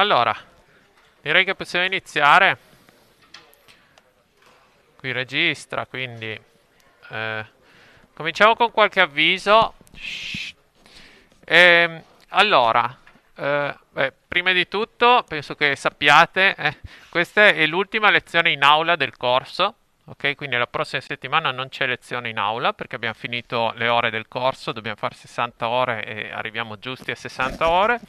Allora, direi che possiamo iniziare. Qui registra, quindi... Eh, cominciamo con qualche avviso. E, ehm, allora, eh, beh, prima di tutto, penso che sappiate, eh, questa è l'ultima lezione in aula del corso. Ok, quindi la prossima settimana non c'è lezione in aula perché abbiamo finito le ore del corso, dobbiamo fare 60 ore e arriviamo giusti a 60 ore.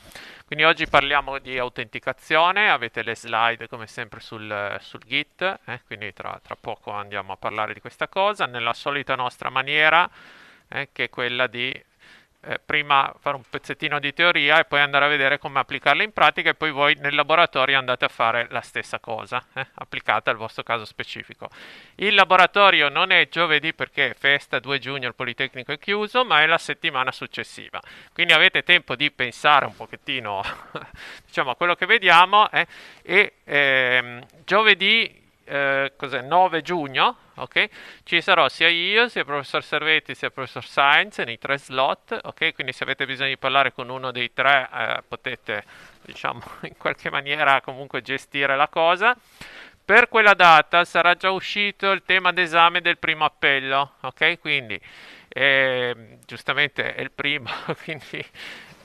Quindi oggi parliamo di autenticazione, avete le slide come sempre sul, sul Git, eh? quindi tra, tra, poco andiamo a parlare di questa cosa, nella solita nostra maniera, eh, che è quella di eh, prima fare un pezzettino di teoria e poi andare a vedere come applicarla in pratica e poi voi nel laboratorio andate a fare la stessa cosa, eh, applicata al vostro caso specifico. Il laboratorio non è giovedì perché è festa 2 giugno, il Politecnico è chiuso, ma è la settimana successiva. Quindi avete tempo di pensare un pochettino diciamo, a quello che vediamo eh, e ehm, giovedì eh, cos'è, 9 giugno okay? ci sarò sia io, sia il professor Servetti, sia il professor Sainz nei tre slot, ok? quindi se avete bisogno di parlare con uno dei tre eh, potete diciamo, in qualche maniera comunque gestire la cosa. Per quella data sarà già uscito il tema d'esame del primo appello, ok? Quindi eh, giustamente è il primo, quindi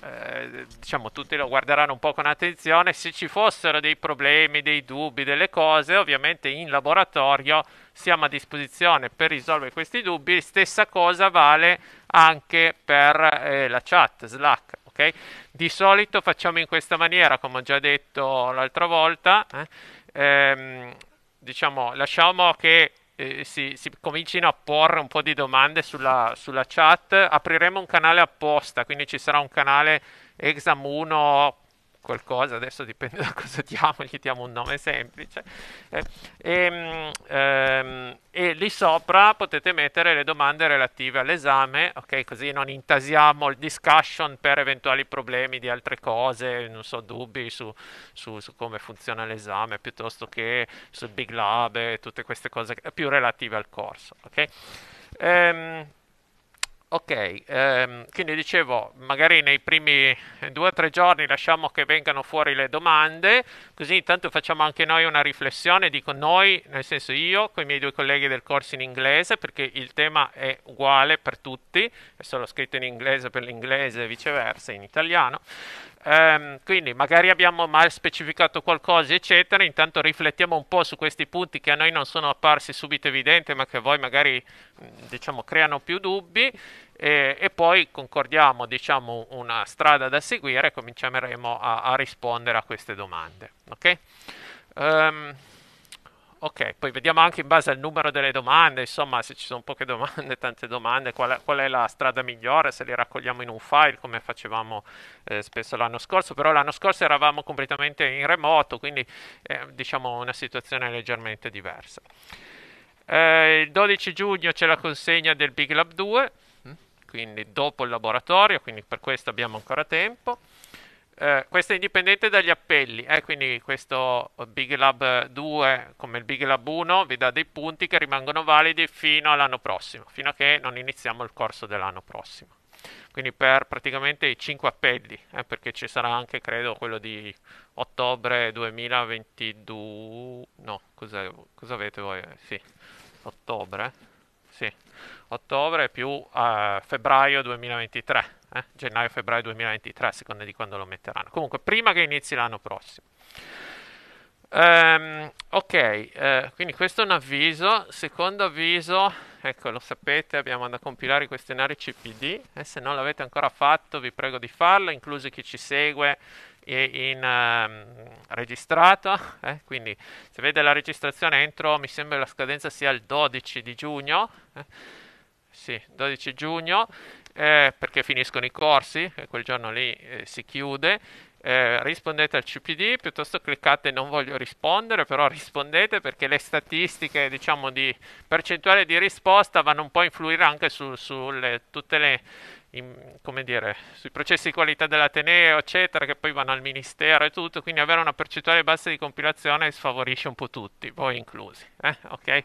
eh, diciamo tutti lo guarderanno un po' con attenzione, se ci fossero dei problemi, dei dubbi, delle cose, ovviamente in laboratorio siamo a disposizione per risolvere questi dubbi, stessa cosa vale anche per eh, la chat Slack, ok? Di solito facciamo in questa maniera, come ho già detto l'altra volta, eh? ehm, diciamo lasciamo che eh, si, si, comincino a porre un po' di domande sulla, sulla chat, apriremo un canale apposta, quindi ci sarà un canale Exam 1 qualcosa, adesso dipende da cosa diamo, gli diamo un nome semplice, eh, e, ehm, ehm, e, lì sopra potete mettere le domande relative all'esame, ok? Così non intasiamo il discussion per eventuali problemi di altre cose, non so, dubbi su, su, su come funziona l'esame, piuttosto che sul Big Lab e tutte queste cose più relative al corso, ok? Ehm, Ok, ehm, quindi dicevo, magari nei primi due o tre giorni lasciamo che vengano fuori le domande, così intanto facciamo anche noi una riflessione, dico noi, nel senso io, con i miei due colleghi del corso in inglese, perché il tema è uguale per tutti, è solo scritto in inglese per l'inglese e viceversa, in italiano. Ehm, quindi magari abbiamo mal specificato qualcosa, eccetera. Intanto riflettiamo un po' su questi punti che a noi non sono apparsi subito evidenti, ma che a voi magari mm, diciamo, creano più dubbi. E, e, poi concordiamo diciamo, una strada da seguire e cominceremo a, a rispondere a queste domande. Ok? Um, Ok, poi vediamo anche in base al numero delle domande, insomma se ci sono poche domande, tante domande, qual è, qual è la strada migliore, se le raccogliamo in un file come facevamo eh, spesso l'anno scorso, però l'anno scorso eravamo completamente in remoto, quindi eh, diciamo una situazione leggermente diversa. Eh, il 12 giugno c'è la consegna del Big Lab 2, mm. quindi dopo il laboratorio, quindi per questo abbiamo ancora tempo. Eh, questo è indipendente dagli appelli, eh, quindi questo Big Lab 2 come il Big Lab 1 vi dà dei punti che rimangono validi fino all'anno prossimo, fino a che non iniziamo il corso dell'anno prossimo. Quindi per praticamente i 5 appelli, eh, perché ci sarà anche credo quello di ottobre 2022, no, cosa, cosa avete voi? Sì, ottobre, sì, ottobre più eh, febbraio 2023 eh? gennaio-febbraio 2023, secondo di quando lo metteranno. Comunque, prima che inizi l'anno prossimo. Um, ok, eh, quindi questo è un avviso. Secondo avviso, ecco lo sapete, abbiamo da compilare i questionari CPD e eh, se non l'avete ancora fatto vi prego di farlo, incluso chi ci segue in um, registrato. Eh? Quindi se vede la registrazione entro, mi sembra la scadenza sia il 12 di giugno. Eh? Sì, 12 giugno eh, perché finiscono i corsi, e quel giorno lì eh, si chiude. Eh, rispondete al CPD piuttosto cliccate non voglio rispondere però rispondete perché le statistiche diciamo di percentuale di risposta vanno un po' a influire anche su, sulle, tutte le in, come dire, sui processi di qualità dell'Ateneo, eccetera, che poi vanno al ministero e tutto, quindi avere una percentuale bassa di compilazione sfavorisce un po' tutti, voi inclusi. Eh? Okay?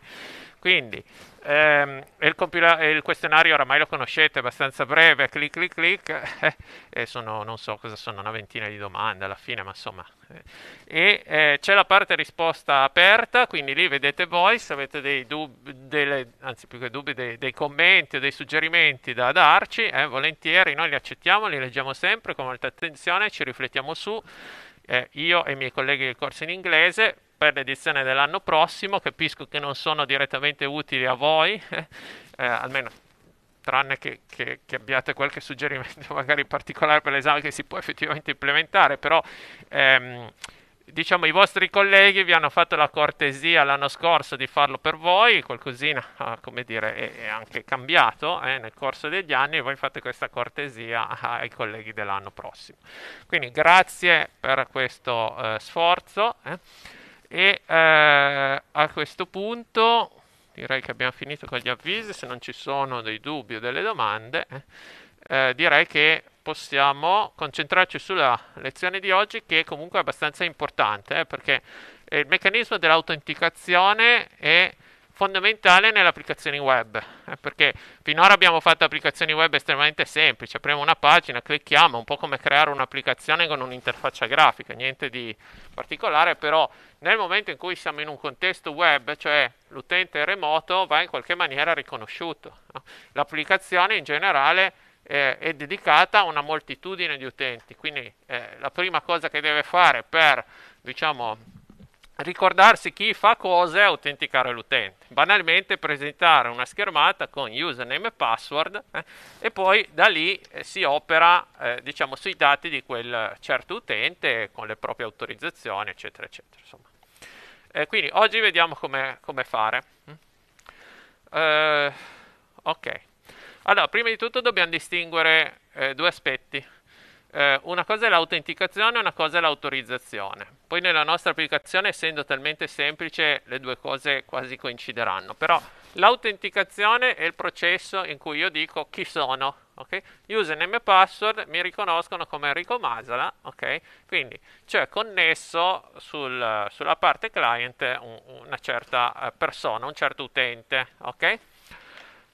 Quindi ehm, il, compila- il, questionario oramai lo conoscete, è abbastanza breve, clic clic clic, e sono, non so cosa sono, una ventina di domande alla fine, ma insomma. Eh. E eh, c'è la parte risposta aperta, quindi lì vedete voi se avete dei dubbi, delle, anzi più che dubbi, dei, dei commenti o dei suggerimenti da darci, eh, volentieri, noi li accettiamo, li leggiamo sempre con molta attenzione, ci riflettiamo su. Eh, io e i miei colleghi del corso in inglese per l'edizione dell'anno prossimo. Capisco che non sono direttamente utili a voi, eh, almeno tranne che, che, che, abbiate qualche suggerimento magari particolare per l'esame che si può effettivamente implementare, però ehm, diciamo i vostri colleghi vi hanno fatto la cortesia l'anno scorso di farlo per voi, qualcosina ah, come dire è, è anche cambiato eh, nel corso degli anni e voi fate questa cortesia ah, ai colleghi dell'anno prossimo. Quindi grazie per questo eh, sforzo. Eh. E eh, a questo punto direi che abbiamo finito con gli avvisi, se non ci sono dei dubbi o delle domande, eh, eh direi che possiamo concentrarci sulla lezione di oggi che è comunque abbastanza importante eh, perché eh, il meccanismo dell'autenticazione è fondamentale nelle applicazioni web, eh, perché finora abbiamo fatto applicazioni web estremamente semplici, apriamo una pagina, clicchiamo, un po' come creare un'applicazione con un'interfaccia grafica, niente di particolare, però nel momento in cui siamo in un contesto web, cioè l'utente remoto va in qualche maniera riconosciuto. L'applicazione in generale eh, è dedicata a una moltitudine di utenti, quindi eh, la prima cosa che deve fare per diciamo ricordarsi chi fa cosa e autenticare l'utente. Banalmente presentare una schermata con username e password eh, e poi da lì eh, si opera eh, diciamo, sui dati di quel certo utente con le proprie autorizzazioni eccetera eccetera. Eh, quindi oggi vediamo come, come fare. Mm? Eh, ok, allora prima di tutto dobbiamo distinguere eh, due aspetti eh, una cosa è l'autenticazione, una cosa è l'autorizzazione. Poi nella nostra applicazione, essendo talmente semplice, le due cose quasi coincideranno. Però l'autenticazione è il processo in cui io dico chi sono. Okay? Username e password mi riconoscono come Enrico Masala, okay? quindi c'è cioè, connesso sul, sulla parte client una certa eh, persona, un certo utente. Okay?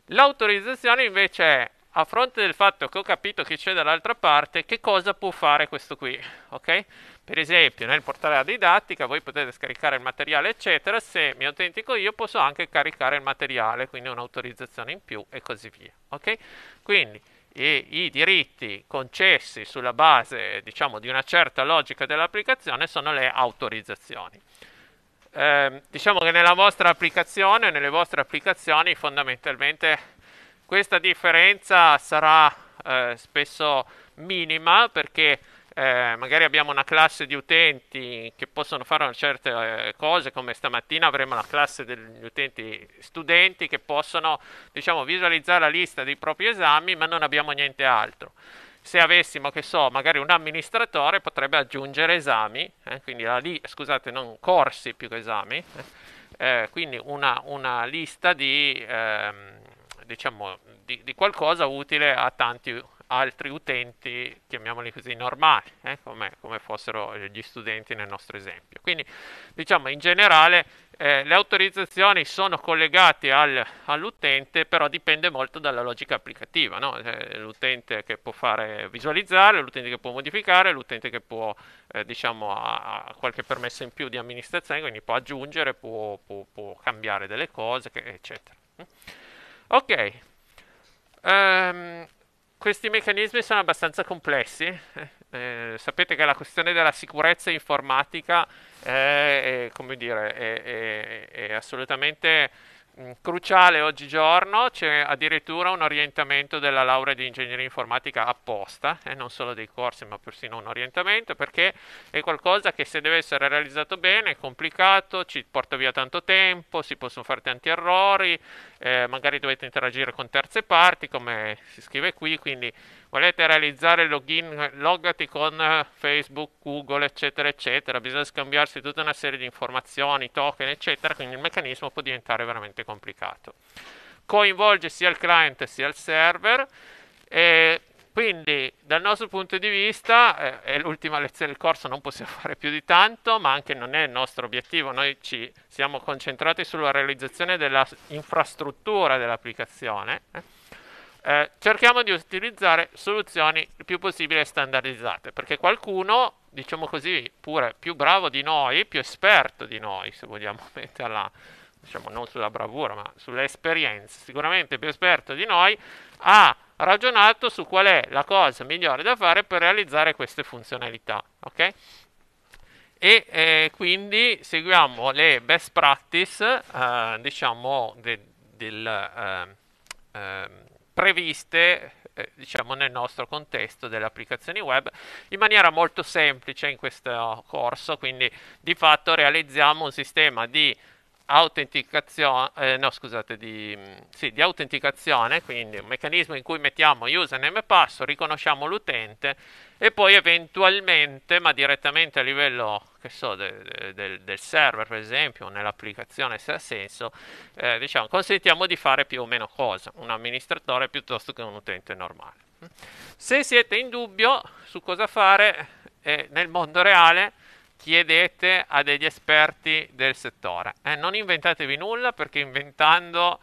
L'autorizzazione invece è a fronte del fatto che ho capito che c'è dall'altra parte, che cosa può fare questo qui, ok? Per esempio, nel portale a didattica voi potete scaricare il materiale, eccetera, se mi autentico io posso anche caricare il materiale, quindi un'autorizzazione in più e così via, ok? Quindi i, i diritti concessi sulla base, diciamo, di una certa logica dell'applicazione sono le autorizzazioni. Eh, diciamo che nella vostra applicazione, nelle vostre applicazioni, fondamentalmente questa differenza sarà eh, spesso minima perché eh, magari abbiamo una classe di utenti che possono fare certe eh, cose, come stamattina avremo la classe degli utenti studenti che possono diciamo, visualizzare la lista dei propri esami, ma non abbiamo niente altro. Se avessimo, che so, magari un amministratore potrebbe aggiungere esami, eh, quindi la li- scusate, non corsi più che esami, eh, eh, quindi una, una lista di... Ehm, diciamo, di, di, qualcosa utile a tanti altri utenti, chiamiamoli così, normali, eh, come, come, fossero gli studenti nel nostro esempio. Quindi, diciamo, in generale eh, le autorizzazioni sono collegate al, all'utente, però dipende molto dalla logica applicativa, no? Eh, l'utente che può fare visualizzare, l'utente che può modificare, l'utente che può, eh, diciamo, ha qualche permesso in più di amministrazione, quindi può aggiungere, può, può, può cambiare delle cose, eccetera. Ok, um, questi meccanismi sono abbastanza complessi. Eh, sapete che la questione della sicurezza informatica è, è, dire, è, è assolutamente Mm, cruciale oggigiorno c'è addirittura un orientamento della laurea di ingegneria informatica apposta e eh, non solo dei corsi ma persino un orientamento perché è qualcosa che se deve essere realizzato bene è complicato, ci porta via tanto tempo, si possono fare tanti errori, eh, magari dovete interagire con terze parti come si scrive qui, quindi volete realizzare login, loggati con eh, Facebook, Google, eccetera, eccetera, bisogna scambiarsi tutta una serie di informazioni, token, eccetera, quindi il meccanismo può diventare veramente complicato. Coinvolge sia il client sia il server e quindi dal nostro punto di vista, eh, è l'ultima lezione del corso, non possiamo fare più di tanto, ma anche non è il nostro obiettivo, noi ci siamo concentrati sulla realizzazione dell'infrastruttura dell'applicazione. Eh eh, cerchiamo di utilizzare soluzioni il più possibile standardizzate, perché qualcuno, diciamo così, pure più bravo di noi, più esperto di noi, se vogliamo metterla, diciamo non sulla bravura, ma sull'esperienza, sicuramente più esperto di noi, ha ragionato su qual è la cosa migliore da fare per realizzare queste funzionalità, ok? e eh, quindi seguiamo le best practice eh, diciamo de, del eh, ehm, previste eh, diciamo nel nostro contesto delle applicazioni web in maniera molto semplice in questo corso quindi di fatto realizziamo un sistema di autenticazione, eh, no scusate, di, mm, sì, di, autenticazione, quindi un meccanismo in cui mettiamo username e password, riconosciamo l'utente e poi eventualmente, ma direttamente a livello che so, de, de, del server per esempio, nell'applicazione se ha senso, eh, diciamo, consentiamo di fare più o meno cosa, un amministratore piuttosto che un utente normale. Se siete in dubbio su cosa fare eh, nel mondo reale, chiedete a degli esperti del settore. Eh, non inventatevi nulla perché inventando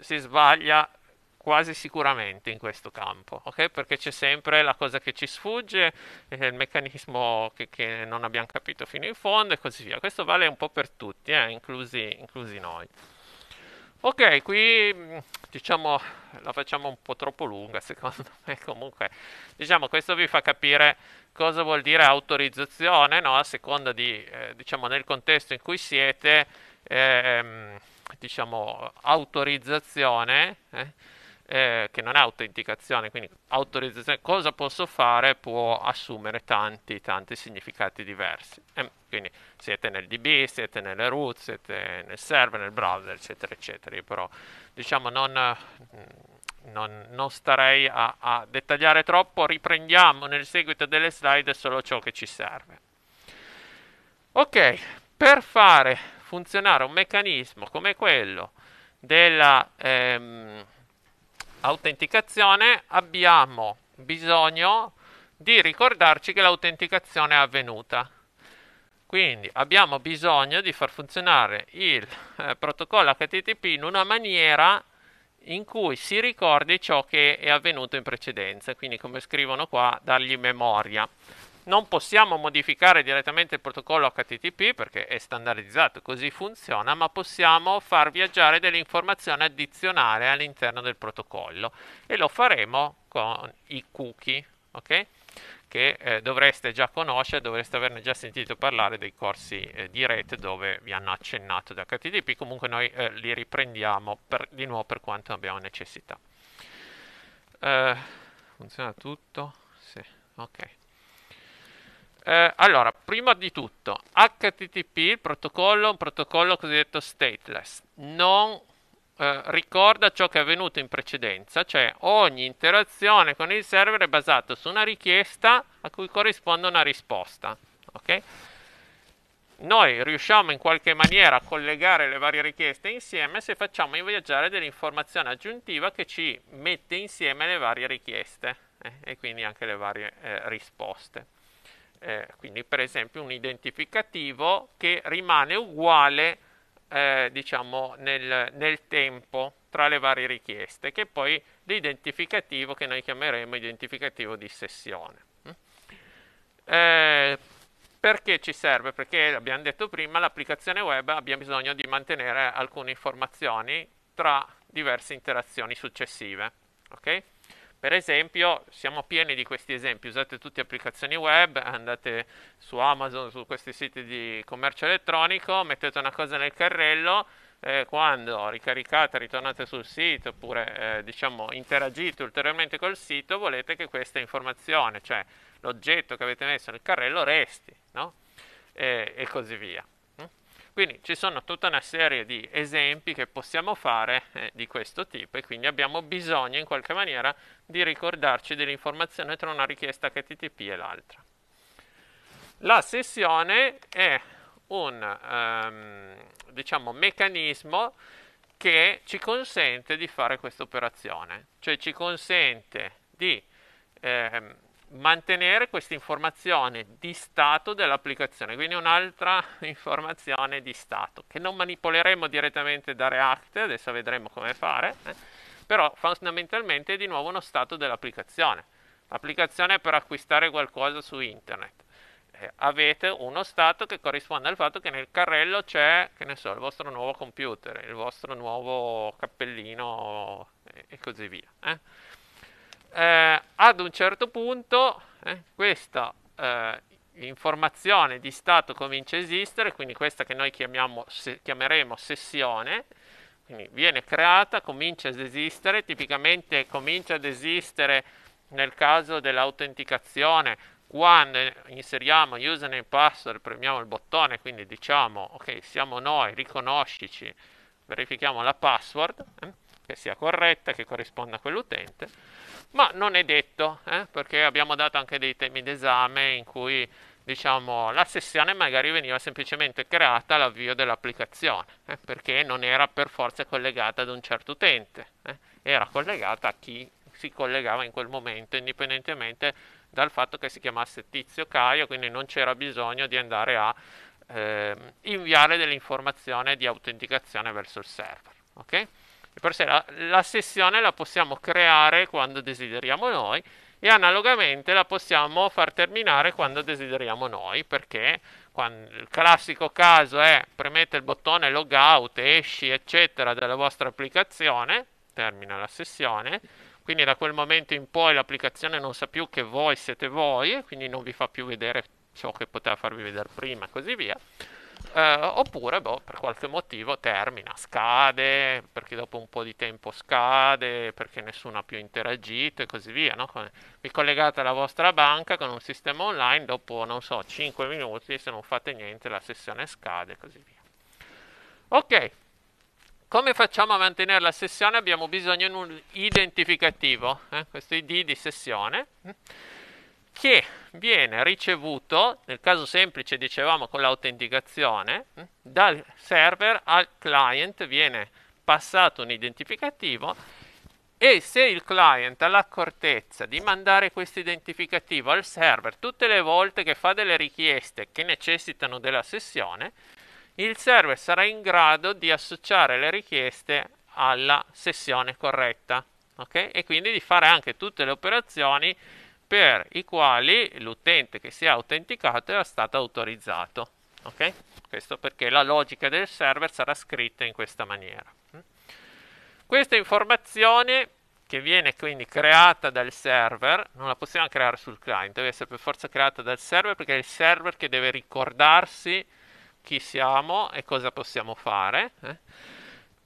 si sbaglia quasi sicuramente in questo campo, okay? perché c'è sempre la cosa che ci sfugge, eh, il meccanismo che, che, non abbiamo capito fino in fondo e così via. Questo vale un po' per tutti, eh, inclusi, inclusi noi. Ok, qui mm, diciamo la facciamo un po' troppo lunga secondo me comunque diciamo questo vi fa capire cosa vuol dire autorizzazione no? a seconda di eh, diciamo nel contesto in cui siete eh, diciamo autorizzazione eh, eh, che non è autenticazione, quindi autorizzazione, cosa posso fare può assumere tanti, tanti significati diversi. E quindi siete nel DB, siete nelle root, siete nel server, nel browser, eccetera, eccetera. Io però diciamo non, non, non starei a, a dettagliare troppo, riprendiamo nel seguito delle slide solo ciò che ci serve. Ok, per fare funzionare un meccanismo come quello della... Ehm, autenticazione abbiamo bisogno di ricordarci che l'autenticazione è avvenuta. Quindi abbiamo bisogno di far funzionare il eh, protocollo HTTP in una maniera in cui si ricordi ciò che è avvenuto in precedenza, quindi come scrivono qua, dargli memoria non possiamo modificare direttamente il protocollo HTTP perché è standardizzato, così funziona, ma possiamo far viaggiare delle informazioni addizionali all'interno del protocollo e lo faremo con i cookie, ok? Che eh, dovreste già conoscere, dovreste averne già sentito parlare dei corsi eh, di rete dove vi hanno accennato da HTTP, comunque noi eh, li riprendiamo per, di nuovo per quanto abbiamo necessità. Eh, funziona tutto? Sì, ok. Eh, allora, prima di tutto, HTTP, il protocollo, è un protocollo cosiddetto stateless, non eh, ricorda ciò che è avvenuto in precedenza, cioè ogni interazione con il server è basata su una richiesta a cui corrisponde una risposta. Okay? Noi riusciamo in qualche maniera a collegare le varie richieste insieme se facciamo inviaggiare dell'informazione aggiuntiva che ci mette insieme le varie richieste eh, e quindi anche le varie eh, risposte eh, quindi per esempio un identificativo che rimane uguale eh, diciamo nel, nel, tempo tra le varie richieste, che poi l'identificativo che noi chiameremo identificativo di sessione. Mm? Eh, perché ci serve? Perché, abbiamo detto prima, l'applicazione web abbia bisogno di mantenere alcune informazioni tra diverse interazioni successive. Okay? Per esempio, siamo pieni di questi esempi, usate tutte le applicazioni web, andate su Amazon, su questi siti di commercio elettronico, mettete una cosa nel carrello, eh, quando ricaricate, ritornate sul sito oppure eh, diciamo, interagite ulteriormente col sito, volete che questa informazione, cioè l'oggetto che avete messo nel carrello, resti, no? e, e così via. Quindi ci sono tutta una serie di esempi che possiamo fare eh, di questo tipo e quindi abbiamo bisogno in qualche maniera di ricordarci dell'informazione tra una richiesta HTTP e l'altra. La sessione è un um, diciamo, meccanismo che ci consente di fare questa operazione, cioè ci consente di ehm, mantenere questa informazione di stato dell'applicazione, quindi un'altra informazione di stato che non manipoleremo direttamente da React, adesso vedremo come fare, eh? però fondamentalmente è di nuovo uno stato dell'applicazione. L'applicazione è per acquistare qualcosa su internet. Eh, avete uno stato che corrisponde al fatto che nel carrello c'è, che ne so, il vostro nuovo computer, il vostro nuovo cappellino e, e così via. Eh? eh, ad un certo punto eh, questa eh, informazione di stato comincia a esistere, quindi questa che noi chiamiamo, se, chiameremo sessione, quindi viene creata, comincia ad esistere, tipicamente comincia ad esistere nel caso dell'autenticazione quando inseriamo username e password premiamo il bottone quindi diciamo ok siamo noi riconoscici verifichiamo la password eh, che sia corretta che corrisponda a quell'utente ma non è detto, eh? perché abbiamo dato anche dei temi d'esame in cui diciamo, la sessione magari veniva semplicemente creata all'avvio dell'applicazione, eh? perché non era per forza collegata ad un certo utente, eh? era collegata a chi si collegava in quel momento, indipendentemente dal fatto che si chiamasse Tizio Caio, quindi non c'era bisogno di andare a ehm, inviare dell'informazione di autenticazione verso il server. Okay? E per la, la sessione la possiamo creare quando desideriamo noi e analogamente la possiamo far terminare quando desideriamo noi, perché il classico caso è premete il bottone logout, esci, eccetera, dalla vostra applicazione, termina la sessione, quindi da quel momento in poi l'applicazione non sa più che voi siete voi quindi non vi fa più vedere ciò che poteva farvi vedere prima e così via. Eh, oppure, boh, per qualche motivo termina, scade, perché dopo un po' di tempo scade, perché nessuno ha più interagito e così via. No? Vi collegate alla vostra banca con un sistema online, dopo non so, 5 minuti, se non fate niente, la sessione scade e così via. Ok, come facciamo a mantenere la sessione? Abbiamo bisogno di un identificativo, eh? questo ID di sessione che viene ricevuto, nel caso semplice dicevamo con l'autenticazione, hm, dal server al client viene passato un identificativo e se il client ha l'accortezza di mandare questo identificativo al server tutte le volte che fa delle richieste che necessitano della sessione, il server sarà in grado di associare le richieste alla sessione corretta okay? e quindi di fare anche tutte le operazioni per i quali l'utente che si è autenticato è stato autorizzato. Okay? Questo perché la logica del server sarà scritta in questa maniera. Questa informazione che viene quindi creata dal server, non la possiamo creare sul client, deve essere per forza creata dal server perché è il server che deve ricordarsi chi siamo e cosa possiamo fare. Eh?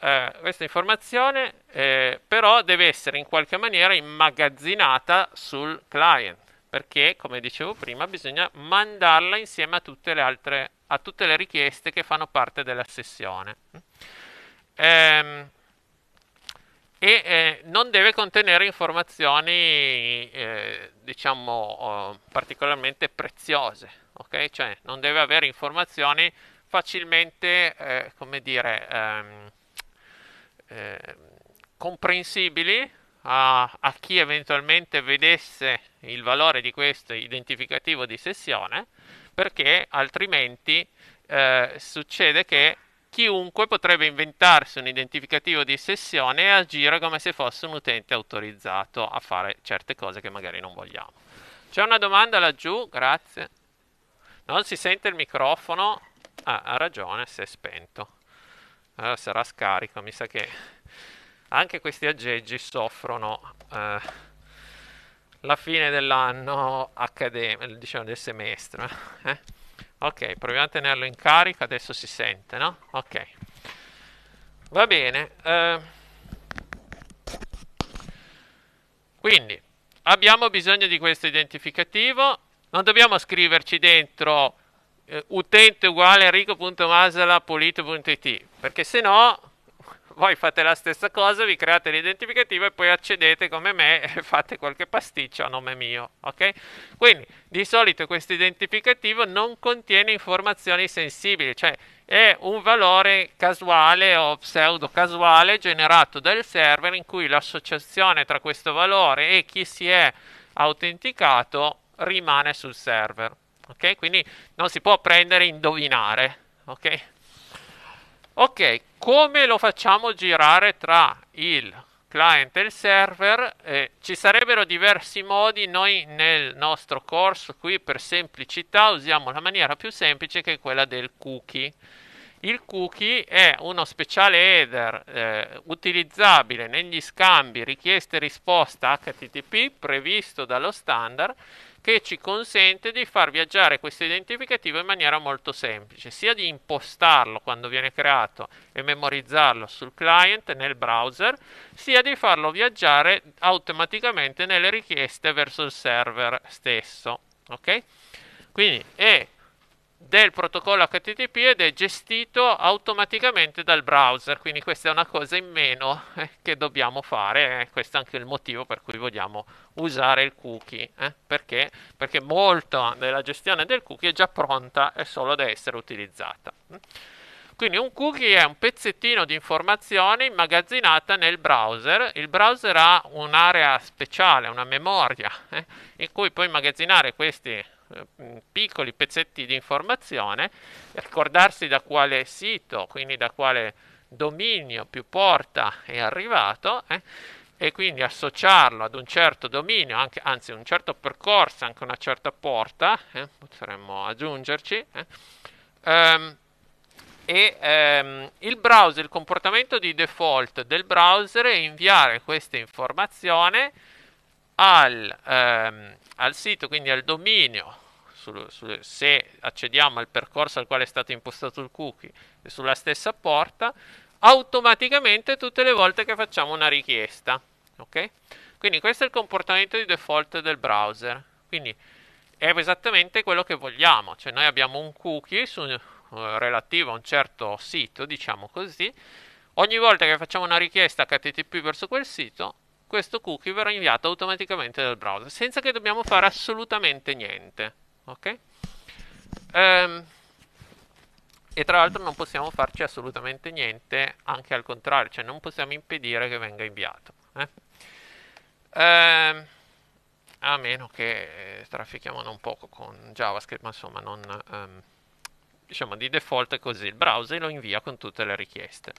eh, questa informazione eh, però deve essere in qualche maniera immagazzinata sul client perché come dicevo prima bisogna mandarla insieme a tutte le altre a tutte le richieste che fanno parte della sessione ehm, e eh, non deve contenere informazioni eh, diciamo oh, particolarmente preziose ok cioè non deve avere informazioni facilmente eh, come dire ehm, Ehm, comprensibili a, a, chi eventualmente vedesse il valore di questo identificativo di sessione, perché altrimenti eh, succede che chiunque potrebbe inventarsi un identificativo di sessione e agire come se fosse un utente autorizzato a fare certe cose che magari non vogliamo. C'è una domanda laggiù, grazie. Non si sente il microfono? Ah, ha ragione, si è spento. Allora sarà scarico, mi sa che anche questi aggeggi soffrono eh, la fine dell'anno accademico, diciamo del semestre. Eh? Ok, proviamo a tenerlo in carica, adesso si sente, no? Ok. Va bene. Eh. Quindi, abbiamo bisogno di questo identificativo. Non dobbiamo scriverci dentro eh, utente uguale enrico.masala.polito.it perché se no voi fate la stessa cosa, vi create l'identificativo e poi accedete come me e fate qualche pasticcio a nome mio, ok? Quindi, di solito questo identificativo non contiene informazioni sensibili, cioè è un valore casuale o pseudo casuale generato dal server in cui l'associazione tra questo valore e chi si è autenticato rimane sul server ok? Quindi non si può prendere e indovinare, ok? Ok, come lo facciamo girare tra il client e il server? Eh, ci sarebbero diversi modi, noi nel nostro corso qui per semplicità usiamo la maniera più semplice che è quella del cookie. Il cookie è uno speciale header eh, utilizzabile negli scambi richieste risposta HTTP previsto dallo standard che ci consente di far viaggiare questo identificativo in maniera molto semplice, sia di impostarlo quando viene creato e memorizzarlo sul client nel browser, sia di farlo viaggiare automaticamente nelle richieste verso il server stesso. Ok? Quindi è del protocollo HTTP ed è gestito automaticamente dal browser, quindi questa è una cosa in meno eh, che dobbiamo fare, eh. questo è anche il motivo per cui vogliamo usare il cookie, eh. perché? Perché molta della gestione del cookie è già pronta e solo da essere utilizzata. Mm. Quindi un cookie è un pezzettino di informazione immagazzinata nel browser. Il browser ha un'area speciale, una memoria, eh, in cui puoi immagazzinare questi eh, piccoli pezzetti di informazione, ricordarsi da quale sito, quindi da quale dominio più porta è arrivato eh, e quindi associarlo ad un certo dominio, anche, anzi un certo percorso, anche una certa porta, eh, potremmo aggiungerci. Eh. Um, e ehm, il browser, il comportamento di default del browser è inviare questa informazione al, ehm, al sito, quindi al dominio se accediamo al percorso al quale è stato impostato il cookie sulla stessa porta, automaticamente tutte le volte che facciamo una richiesta. Okay? Quindi questo è il comportamento di default del browser. Quindi è esattamente quello che vogliamo, cioè noi abbiamo un cookie su, eh, relativo a un certo sito, diciamo così, ogni volta che facciamo una richiesta HTTP verso quel sito, questo cookie verrà inviato automaticamente dal browser senza che dobbiamo fare assolutamente niente. Ok? Ehm, e tra l'altro non possiamo farci assolutamente niente anche al contrario, cioè non possiamo impedire che venga inviato. Eh? Ehm, a meno che eh, traffichiamo non poco con JavaScript, ma insomma non, ehm, diciamo di default è così, il browser lo invia con tutte le richieste.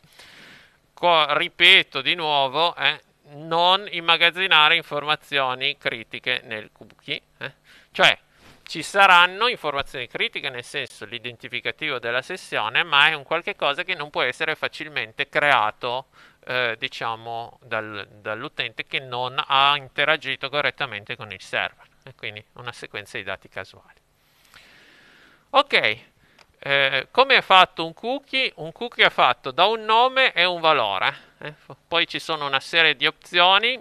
Qua, ripeto di nuovo, eh, non immagazzinare informazioni critiche nel cookie. Eh? Cioè, ci saranno informazioni critiche, nel senso l'identificativo della sessione, ma è un qualche cosa che non può essere facilmente creato, eh, diciamo, dal, dall'utente che non ha interagito correttamente con il server. E quindi una sequenza di dati casuali. Ok, eh, come è fatto un cookie? Un cookie è fatto da un nome e un valore. Eh? eh poi ci sono una serie di opzioni,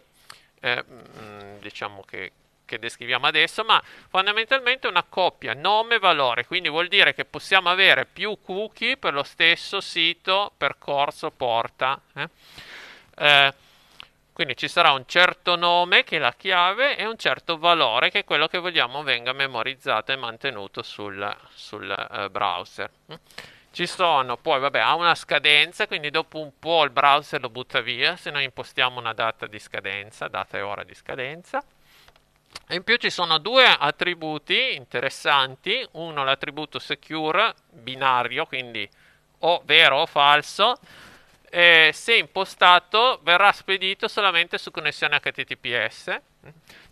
eh, mm, diciamo che, che, descriviamo adesso, ma fondamentalmente una coppia nome-valore, quindi vuol dire che possiamo avere più cookie per lo stesso sito, percorso, porta. Eh. Eh, quindi ci sarà un certo nome che è la chiave e un certo valore che è quello che vogliamo venga memorizzato e mantenuto sul, sul uh, browser. Ci sono poi, vabbè, ha una scadenza, quindi dopo un po' il browser lo butta via, se noi impostiamo una data di scadenza, data e ora di scadenza. E in più ci sono due attributi interessanti, uno l'attributo secure, binario, quindi o vero o falso, eh, se impostato verrà spedito solamente su connessione HTTPS.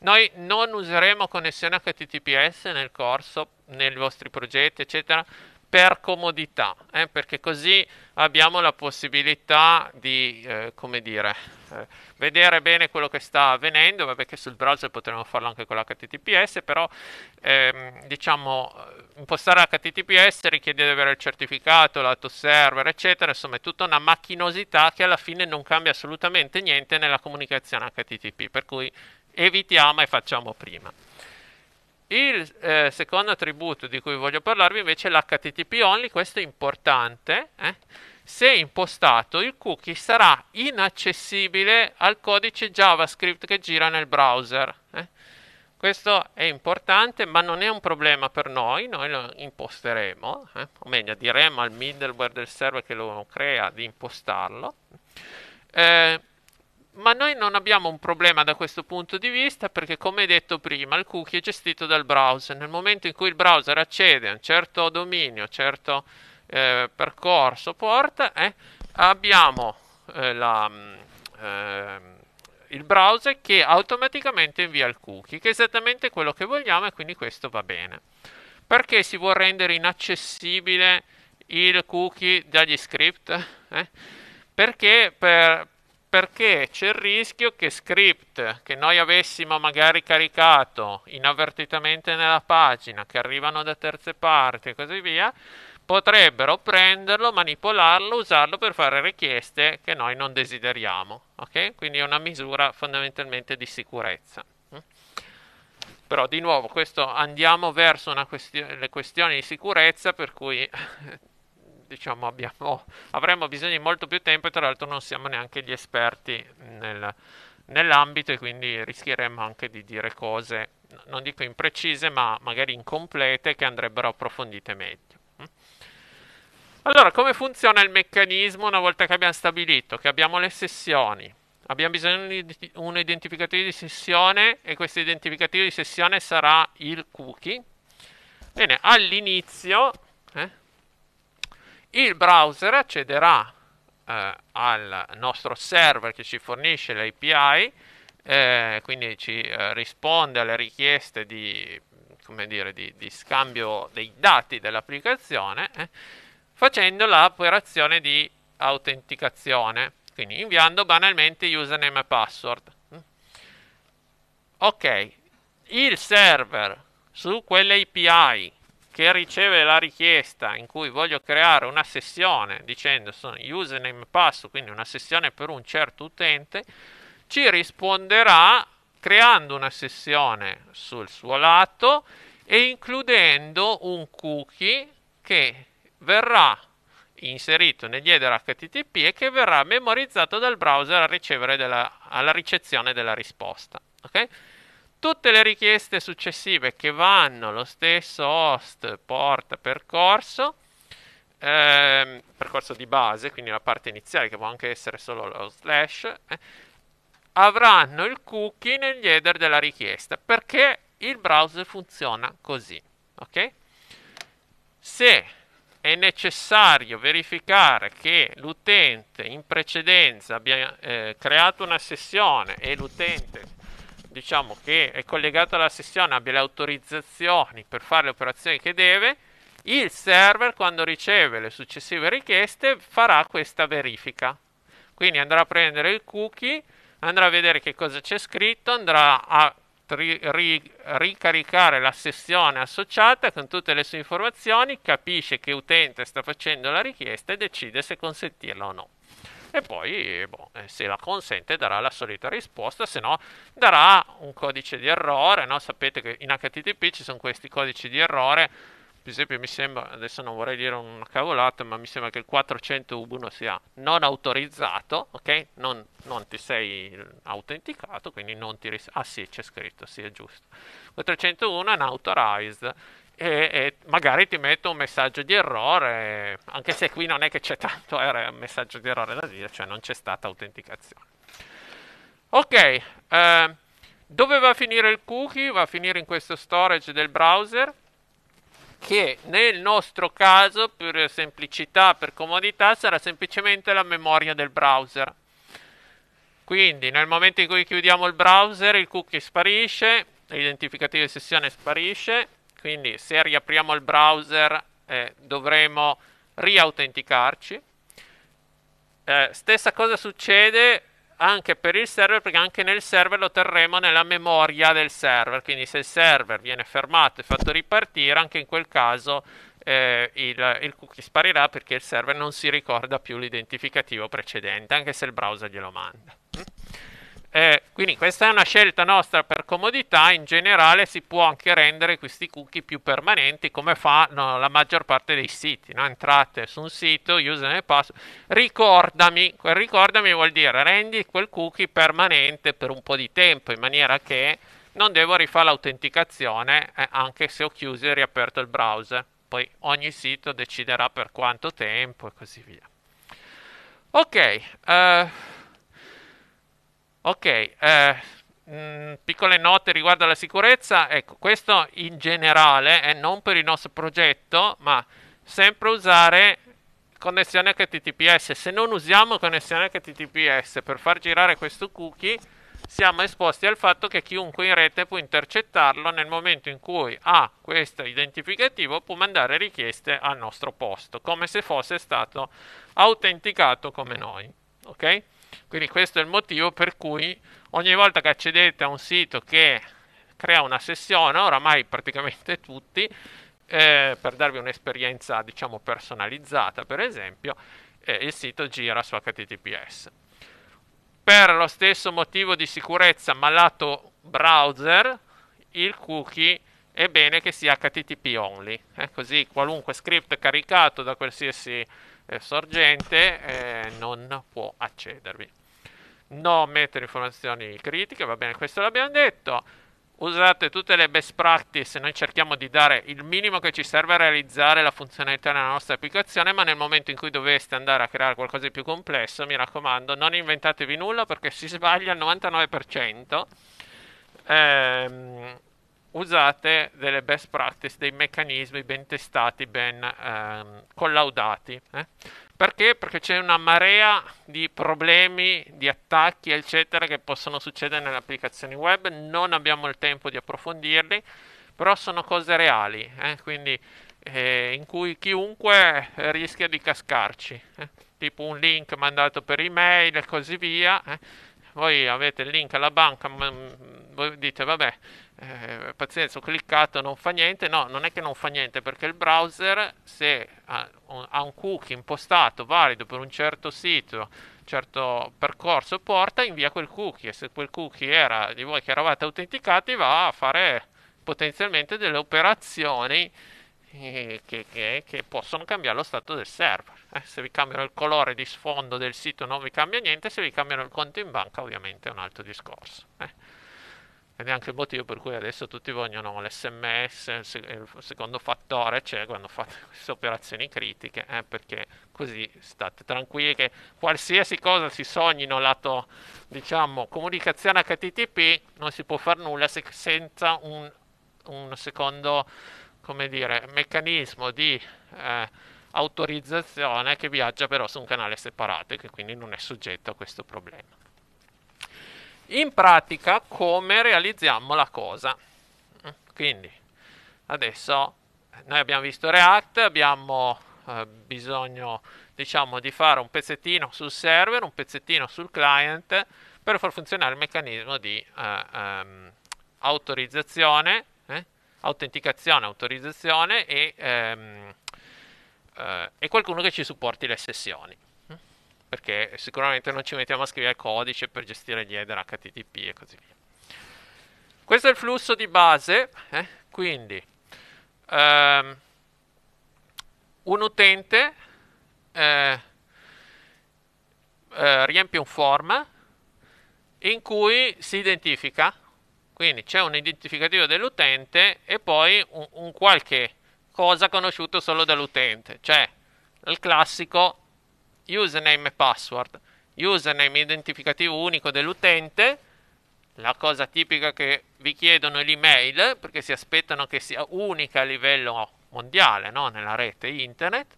Noi non useremo connessione HTTPS nel corso, nei vostri progetti, eccetera, per comodità, eh, perché così abbiamo la possibilità di, eh, come dire, eh, vedere bene quello che sta avvenendo, vabbè che sul browser potremmo farlo anche con l'HTTPS, però ehm, diciamo eh, impostare l'HTTPS richiede di avere il certificato, lato server, eccetera, insomma è tutta una macchinosità che alla fine non cambia assolutamente niente nella comunicazione HTTP, per cui evitiamo e facciamo prima. Il eh, secondo attributo di cui voglio parlarvi invece è l'HTTP only, questo è importante. Eh? Se impostato, il cookie sarà inaccessibile al codice JavaScript che gira nel browser. Eh? Questo è importante, ma non è un problema per noi, noi lo imposteremo, eh? o meglio diremo al middleware del server che lo crea di impostarlo. Eh, ma noi non abbiamo un problema da questo punto di vista perché come detto prima il cookie è gestito dal browser. Nel momento in cui il browser accede a un certo dominio, certo eh, percorso porta, eh, abbiamo eh, la, mm, eh, il browser che automaticamente invia il cookie, che è esattamente quello che vogliamo e quindi questo va bene. Perché si vuole rendere inaccessibile il cookie dagli script? Eh? Perché, per, perché c'è il rischio che script che noi avessimo magari caricato inavvertitamente nella pagina, che arrivano da terze parti e così via, potrebbero prenderlo, manipolarlo, usarlo per fare richieste che noi non desideriamo. Okay? Quindi è una misura fondamentalmente di sicurezza. Però di nuovo questo, andiamo verso question le questioni di sicurezza per cui diciamo, abbiamo, avremo bisogno di molto più tempo e tra l'altro non siamo neanche gli esperti nel, nell'ambito e quindi rischieremmo anche di dire cose, non dico imprecise, ma magari incomplete che andrebbero approfondite meglio. Allora, come funziona il meccanismo una volta che abbiamo stabilito che abbiamo le sessioni? Abbiamo bisogno di un identificativo di sessione e questo identificativo di sessione sarà il cookie. Bene, all'inizio eh, il browser accederà eh, al nostro server che ci fornisce l'API, eh, quindi ci eh, risponde alle richieste di, dire, di, di scambio dei dati dell'applicazione eh, facendo l'operazione di autenticazione, quindi inviando banalmente username e password. Ok, il server su quell'API che riceve la richiesta in cui voglio creare una sessione dicendo sono username e password, quindi una sessione per un certo utente, ci risponderà creando una sessione sul suo lato e includendo un cookie che verrà inserito negli header HTTP e che verrà memorizzato dal browser della, alla ricezione della risposta. Okay? Tutte le richieste successive che vanno allo stesso host porta percorso, ehm, percorso di base, quindi la parte iniziale che può anche essere solo lo slash, eh, avranno il cookie negli header della richiesta perché il browser funziona così. Okay? Se è necessario verificare che l'utente in precedenza abbia eh, creato una sessione e l'utente diciamo che è collegato alla sessione abbia le autorizzazioni per fare le operazioni che deve il server quando riceve le successive richieste farà questa verifica quindi andrà a prendere il cookie andrà a vedere che cosa c'è scritto andrà a ri, ri, ricaricare la sessione associata con tutte le sue informazioni, capisce che utente sta facendo la richiesta e decide se consentirla o no. E poi, boh, eh, se la consente, darà la solita risposta, se no darà un codice di errore. No? Sapete che in HTTP ci sono questi codici di errore per esempio mi sembra, adesso non vorrei dire una cavolata, ma mi sembra che il 400 ub sia non autorizzato, ok? Non, non ti sei autenticato, quindi non ti... Ris- ah sì, c'è scritto, sì è giusto. 401 è unauthorized e, e, magari ti metto un messaggio di errore, anche se qui non è che c'è tanto era eh, un messaggio di errore da dire, cioè non c'è stata autenticazione. Ok, eh, dove va a finire il cookie? Va a finire in questo storage del browser che nel nostro caso, per semplicità, per comodità, sarà semplicemente la memoria del browser. Quindi nel momento in cui chiudiamo il browser il cookie sparisce, l'identificativo di sessione sparisce, quindi se riapriamo il browser eh, dovremo riautenticarci. Eh, stessa cosa succede anche per il server perché anche nel server lo terremo nella memoria del server quindi se il server viene fermato e fatto ripartire anche in quel caso eh, il, il, cookie sparirà perché il server non si ricorda più l'identificativo precedente anche se il browser glielo manda eh, quindi questa è una scelta nostra per comodità, in generale si può anche rendere questi cookie più permanenti come fanno la maggior parte dei siti, no? entrate su un sito, username e password, ricordami, quel ricordami vuol dire rendi quel cookie permanente per un po' di tempo in maniera che non devo rifare l'autenticazione eh, anche se ho chiuso e riaperto il browser, poi ogni sito deciderà per quanto tempo e così via. Ok, eh, Ok, eh, mh, mm, piccole note riguardo alla sicurezza. Ecco, questo in generale è non per il nostro progetto, ma sempre usare connessione HTTPS. Se non usiamo connessione HTTPS per far girare questo cookie, siamo esposti al fatto che chiunque in rete può intercettarlo nel momento in cui ha questo identificativo può mandare richieste al nostro posto, come se fosse stato autenticato come noi. Ok? Quindi questo è il motivo per cui ogni volta che accedete a un sito che crea una sessione, oramai praticamente tutti, eh, per darvi un'esperienza diciamo personalizzata per esempio, eh, il sito gira su HTTPS. Per lo stesso motivo di sicurezza, ma lato browser, il cookie è bene che sia HTTP only, eh? così qualunque script caricato da qualsiasi sorgente eh, non può accedervi. Non mettere informazioni critiche, va bene, questo l'abbiamo detto. Usate tutte le best practice, noi cerchiamo di dare il minimo che ci serve a realizzare la funzionalità nella nostra applicazione, ma nel momento in cui doveste andare a creare qualcosa di più complesso, mi raccomando, non inventatevi nulla perché si sbaglia il 99%. Ehm, usate delle best practice, dei meccanismi ben testati, ben ehm, collaudati. Eh? Perché? Perché c'è una marea di problemi, di attacchi, eccetera, che possono succedere nelle applicazioni web, non abbiamo il tempo di approfondirli, però sono cose reali, eh? quindi eh, in cui chiunque rischia di cascarci, eh? tipo un link mandato per email e così via eh? voi avete il link alla banca voi dite vabbè, eh, pazienza, ho cliccato, non fa niente, no, non è che non fa niente perché il browser se ha un, ha un cookie impostato valido per un certo sito, certo percorso porta, invia quel cookie e se quel cookie era di voi che eravate autenticati va a fare potenzialmente delle operazioni eh, che, che, che, possono cambiare lo stato del server. Eh, se vi cambiano il colore di sfondo del sito non vi cambia niente, se vi cambiano il conto in banca ovviamente è un altro discorso. Eh. Ed è anche il motivo per cui adesso tutti vogliono l'SMS, il secondo fattore cioè quando fate queste operazioni critiche, eh, perché così state tranquilli che qualsiasi cosa si sognino lato, diciamo, comunicazione HTTP, non si può fare nulla se senza un, un, secondo, come dire, meccanismo di... Eh, autorizzazione che viaggia però su un canale separato e che quindi non è soggetto a questo problema in pratica come realizziamo la cosa. Mm, quindi adesso noi abbiamo visto React, abbiamo eh, bisogno diciamo di fare un pezzettino sul server, un pezzettino sul client per far funzionare il meccanismo di eh, ehm, autorizzazione, eh? autenticazione, autorizzazione e, ehm, eh, e qualcuno che ci supporti le sessioni perché sicuramente non ci mettiamo a scrivere codice per gestire gli header HTTP e così via. Questo è il flusso di base, eh? quindi ehm, un utente eh, eh, riempie un form in cui si identifica, quindi c'è un identificativo dell'utente e poi un, un qualche cosa conosciuto solo dall'utente, cioè il classico username e password, username identificativo unico dell'utente, la cosa tipica che vi chiedono l'email, perché si aspettano che sia unica a livello mondiale, no? nella rete internet,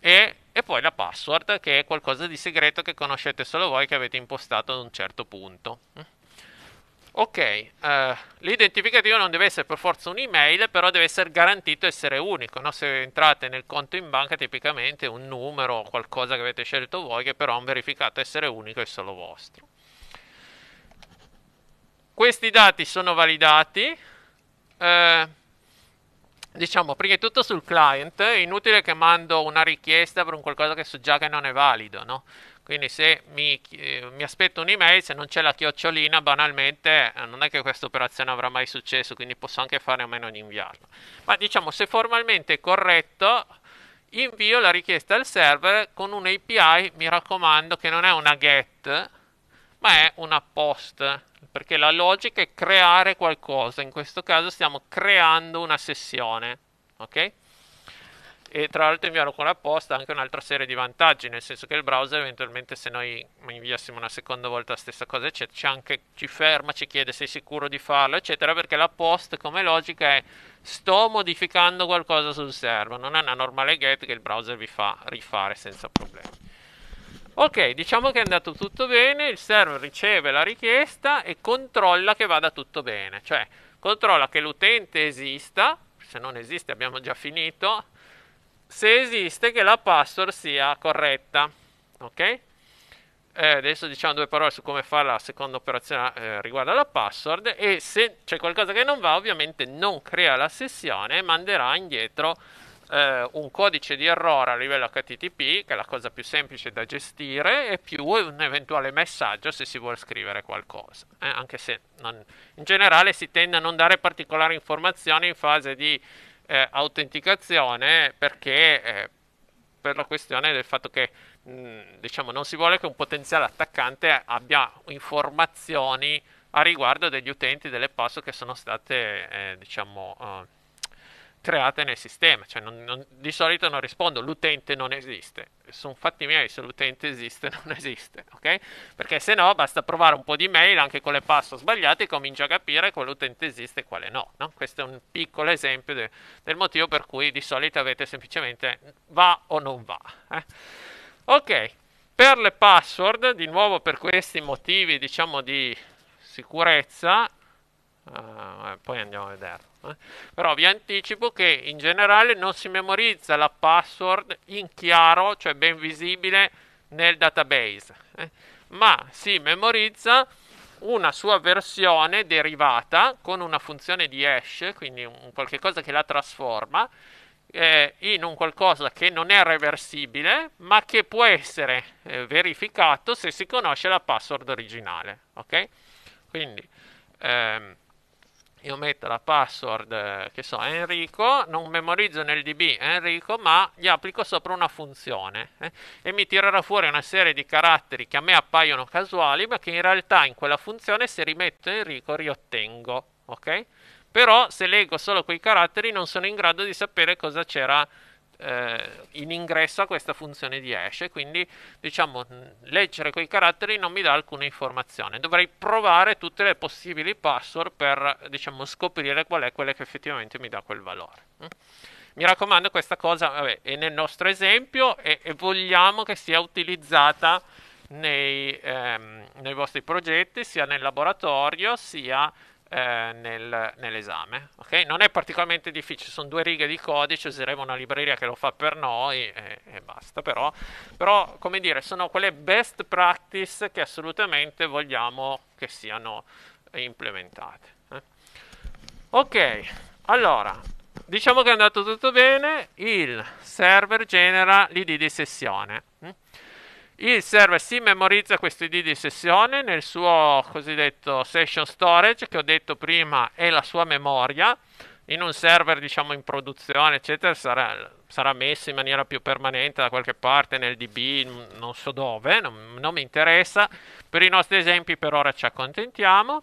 e, e, poi la password, che è qualcosa di segreto che conoscete solo voi che avete impostato ad un certo punto. Ok, uh, l'identificativo non deve essere per forza un'email, però deve essere garantito essere unico. No? Se entrate nel conto in banca, tipicamente un numero o qualcosa che avete scelto voi, che però ha un verificato essere unico e solo vostro. Questi dati sono validati. Eh, diciamo, prima di tutto sul client, è inutile che mando una richiesta per un qualcosa che so già che non è valido, no? Quindi se mi, eh, mi aspetto un'email, se non c'è la chiocciolina, banalmente eh, non è che questa operazione avrà mai successo, quindi posso anche fare a meno di inviarla. Ma diciamo, se formalmente è corretto, invio la richiesta al server con un API, mi raccomando, che non è una get, ma è una post, perché la logica è creare qualcosa, in questo caso stiamo creando una sessione, ok? e tra l'altro inviano con la apposta anche un'altra serie di vantaggi, nel senso che il browser eventualmente se noi inviassimo una seconda volta la stessa cosa, eccetera, ci, anche, ci ferma, ci chiede se sei sicuro di farlo, eccetera, perché la post come logica è sto modificando qualcosa sul server, non è una normale get che il browser vi fa rifare senza problemi. Ok, diciamo che è andato tutto bene, il server riceve la richiesta e controlla che vada tutto bene, cioè controlla che l'utente esista, se non esiste abbiamo già finito, se esiste che la password sia corretta. Ok? Eh, adesso diciamo due parole su come fare la seconda operazione eh, riguardo alla password e se c'è qualcosa che non va ovviamente non crea la sessione e manderà indietro eh, un codice di errore a livello HTTP che è la cosa più semplice da gestire e più un eventuale messaggio se si vuole scrivere qualcosa eh, anche se non... in generale si tende a non dare particolari informazioni in fase di eh, autenticazione perché eh, per la questione del fatto che mh, mm, diciamo non si vuole che un potenziale attaccante abbia informazioni a riguardo degli utenti delle password che sono state eh, diciamo eh, create nel sistema, cioè non, non, di solito non rispondo l'utente non esiste, sono fatti miei se l'utente esiste o non esiste, ok? Perché se no basta provare un po' di mail anche con le password sbagliate e comincio a capire quale utente esiste e quale no, no? Questo è un piccolo esempio de, del motivo per cui di solito avete semplicemente va o non va. Eh? Ok, per le password, di nuovo per questi motivi diciamo di sicurezza, Uh, poi andiamo a vedere. Eh? Però vi anticipo che in generale non si memorizza la password in chiaro, cioè ben visibile nel database, eh? ma si memorizza una sua versione derivata con una funzione di hash, quindi un qualche cosa che la trasforma eh, in un qualcosa che non è reversibile, ma che può essere eh, verificato se si conosce la password originale. Ok? Quindi ehm, io metto la password, eh, che so, Enrico, non memorizzo nel DB Enrico, ma gli applico sopra una funzione eh, e mi tirerà fuori una serie di caratteri che a me appaiono casuali, ma che in realtà in quella funzione se rimetto Enrico riottengo, ok? Però se leggo solo quei caratteri non sono in grado di sapere cosa c'era eh, in ingresso a questa funzione di hash quindi diciamo leggere quei caratteri non mi dà alcuna informazione dovrei provare tutte le possibili password per diciamo scoprire qual è quella che effettivamente mi dà quel valore mm. mi raccomando questa cosa vabbè, è nel nostro esempio e, e vogliamo che sia utilizzata nei, ehm, nei vostri progetti sia nel laboratorio sia eh, nel, nell'esame. Okay? Non è particolarmente difficile, sono due righe di codice, useremo una libreria che lo fa per noi e, e basta. Però. però, come dire, sono quelle best practice che assolutamente vogliamo che siano implementate. Eh? Ok, allora, diciamo che è andato tutto bene, il server genera l'ID di sessione. Il server si memorizza questo ID di sessione nel suo cosiddetto session storage che ho detto prima è la sua memoria. In un server diciamo in produzione eccetera sarà, sarà messo in maniera più permanente da qualche parte nel DB, non so dove, non, non mi interessa. Per i nostri esempi per ora ci accontentiamo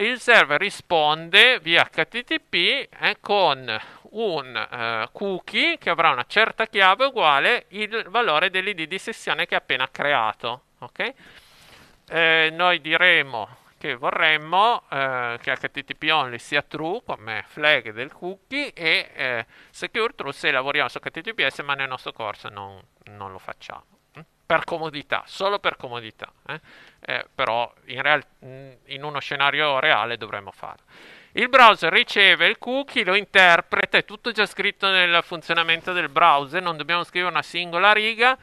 il server risponde via HTTP eh, con un eh, cookie che avrà una certa chiave uguale il valore dell'id di sessione che ha appena creato. Okay? Eh, noi diremo che vorremmo eh, che HTTP only sia true come flag del cookie e eh, secure true se lavoriamo su HTTPS ma nel nostro corso non, non lo facciamo per comodità, solo per comodità, eh? Eh, però in, real- in, uno scenario reale dovremmo farlo. Il browser riceve il cookie, lo interpreta, è tutto già scritto nel funzionamento del browser, non dobbiamo scrivere una singola riga,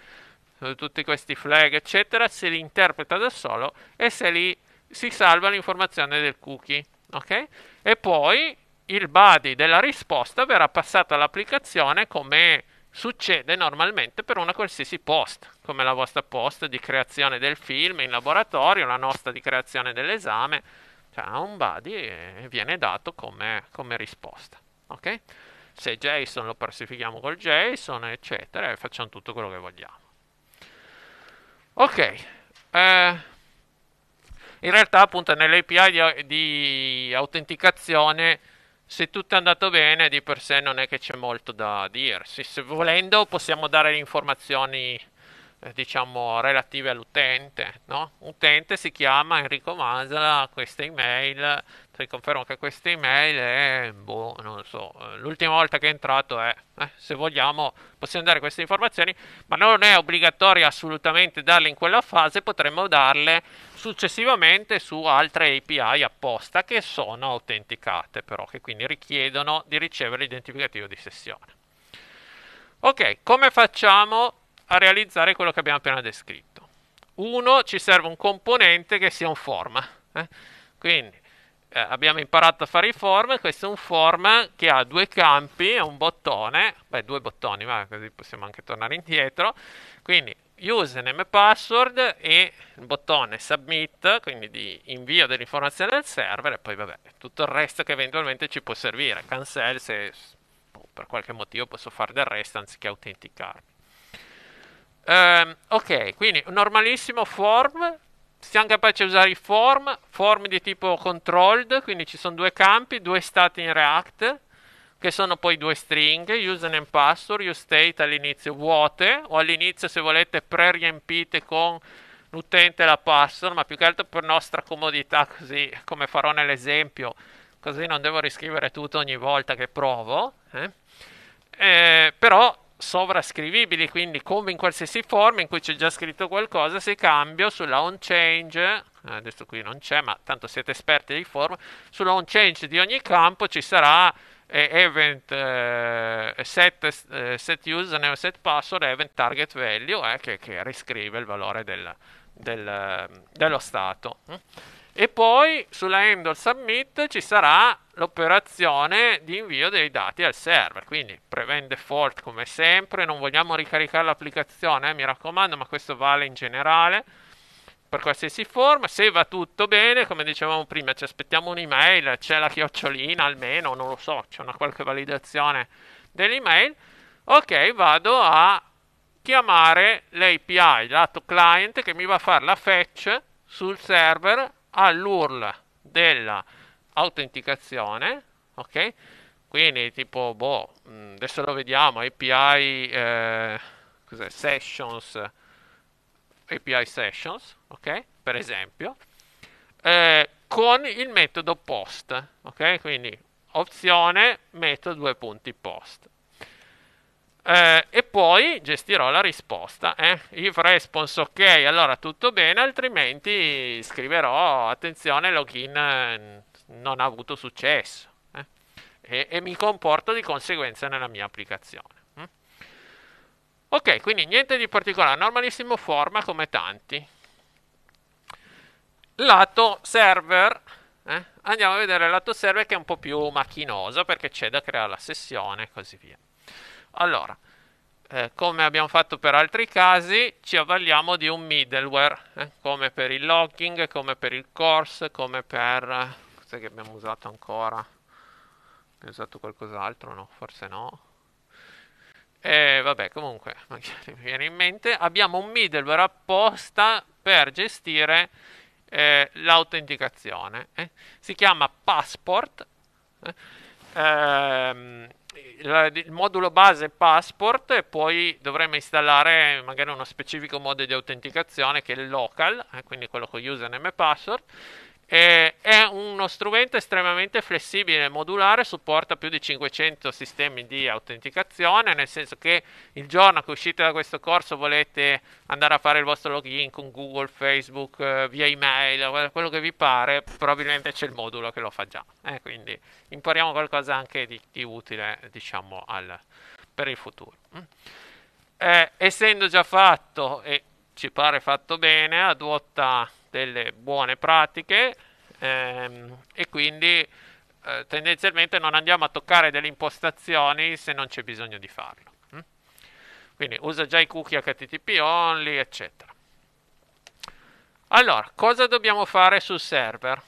eh, tutti questi flag eccetera, se li interpreta da solo e se li si salva l'informazione del cookie, ok? E poi il body della risposta verrà passato all'applicazione come Succede normalmente per una qualsiasi post, come la vostra post di creazione del film in laboratorio, la nostra di creazione dell'esame, cioè a un body eh, viene dato come, come risposta. Okay? Se JSON lo parsifichiamo col JSON, eccetera, e facciamo tutto quello che vogliamo. Ok, eh, in realtà appunto nelle di, di autenticazione se tutto è andato bene, di per sé non è che c'è molto da dirsi. Se volendo possiamo dare le informazioni, eh, diciamo, relative all'utente, no? Utente si chiama Enrico Masala, questa email, ti confermo che questa email è, boh, non so, l'ultima volta che è entrato è, eh, se vogliamo, possiamo dare queste informazioni, ma non è obbligatorio assolutamente darle in quella fase, potremmo darle successivamente su altre API apposta che sono autenticate però, che quindi richiedono di ricevere l'identificativo di sessione. Ok, come facciamo a realizzare quello che abbiamo appena descritto? Uno, ci serve un componente che sia un form. Eh? Quindi eh, abbiamo imparato a fare i form, questo è un form che ha due campi e un bottone, beh due bottoni, ma così possiamo anche tornare indietro. Quindi username e password e il bottone submit, quindi di invio dell'informazione del server e poi vabbè, tutto il resto che eventualmente ci può servire, cancel se boh, per qualche motivo posso fare del resto anziché autenticarmi. Um, ok, quindi normalissimo form, siamo capaci di usare i form, form di tipo controlled, quindi ci sono due campi, due stati in React che sono poi due stringhe, username and password, useState all'inizio vuote o all'inizio se volete pre-riempite con l'utente la password, ma più che altro per nostra comodità, così come farò nell'esempio, così non devo riscrivere tutto ogni volta che provo, eh? Eh, però sovrascrivibili, quindi come in qualsiasi forma in cui c'è già scritto qualcosa, se cambio sulla on change, eh, adesso qui non c'è, ma tanto siete esperti di forma, sulla on change di ogni campo ci sarà event eh, set, eh, set username, set password, event target value, eh, che, che, riscrive il valore del, del, dello stato. E poi sulla handle submit ci sarà l'operazione di invio dei dati al server, quindi prevent default come sempre, non vogliamo ricaricare l'applicazione, eh, mi raccomando, ma questo vale in generale per qualsiasi forma. Se va tutto bene, come dicevamo prima, ci aspettiamo un'email, c'è la chiocciolina almeno, non lo so, c'è una qualche validazione dell'email. Ok, vado a chiamare l'API, lato client, che mi va a fare la fetch sul server all'URL dell'autenticazione. Ok, quindi tipo, boh, mm, adesso lo vediamo, API, eh, sessions, API sessions, ok? Per esempio, eh, con il metodo post, ok? Quindi opzione metto due punti post. Eh, e poi gestirò la risposta. Eh? If response ok, allora tutto bene, altrimenti scriverò attenzione login eh, non ha avuto successo eh? e, e, mi comporto di conseguenza nella mia applicazione. Hm? Ok, quindi niente di particolare, normalissimo forma come tanti lato server eh, andiamo a vedere il lato server che è un po' più macchinoso perché c'è da creare la sessione e così via allora eh, come abbiamo fatto per altri casi ci avvaliamo di un middleware eh, come per il logging come per il course come per cos'è che abbiamo usato ancora abbiamo usato qualcos'altro no forse no e vabbè comunque magari mi viene in mente abbiamo un middleware apposta per gestire eh, l'autenticazione. Eh? Si chiama passport. Eh. Ehm, il modulo base passport e poi dovremo installare magari uno specifico modo di autenticazione che è il local, eh, quindi quello con username e password eh, è uno strumento estremamente flessibile e modulare, supporta più di 500 sistemi di autenticazione, nel senso che il giorno che uscite da questo corso volete andare a fare il vostro login con Google, Facebook, eh, via email, quello che vi pare, probabilmente c'è il modulo che lo fa già. Eh, quindi impariamo qualcosa anche di, di utile, diciamo, al, per il futuro. Mm. Eh, essendo già fatto e ci pare fatto bene, adotta delle buone pratiche ehm, e quindi eh, tendenzialmente non andiamo a toccare delle impostazioni se non c'è bisogno di farlo. Hm? Quindi usa già i cookie HTTP only, eccetera. Allora, cosa dobbiamo fare sul server?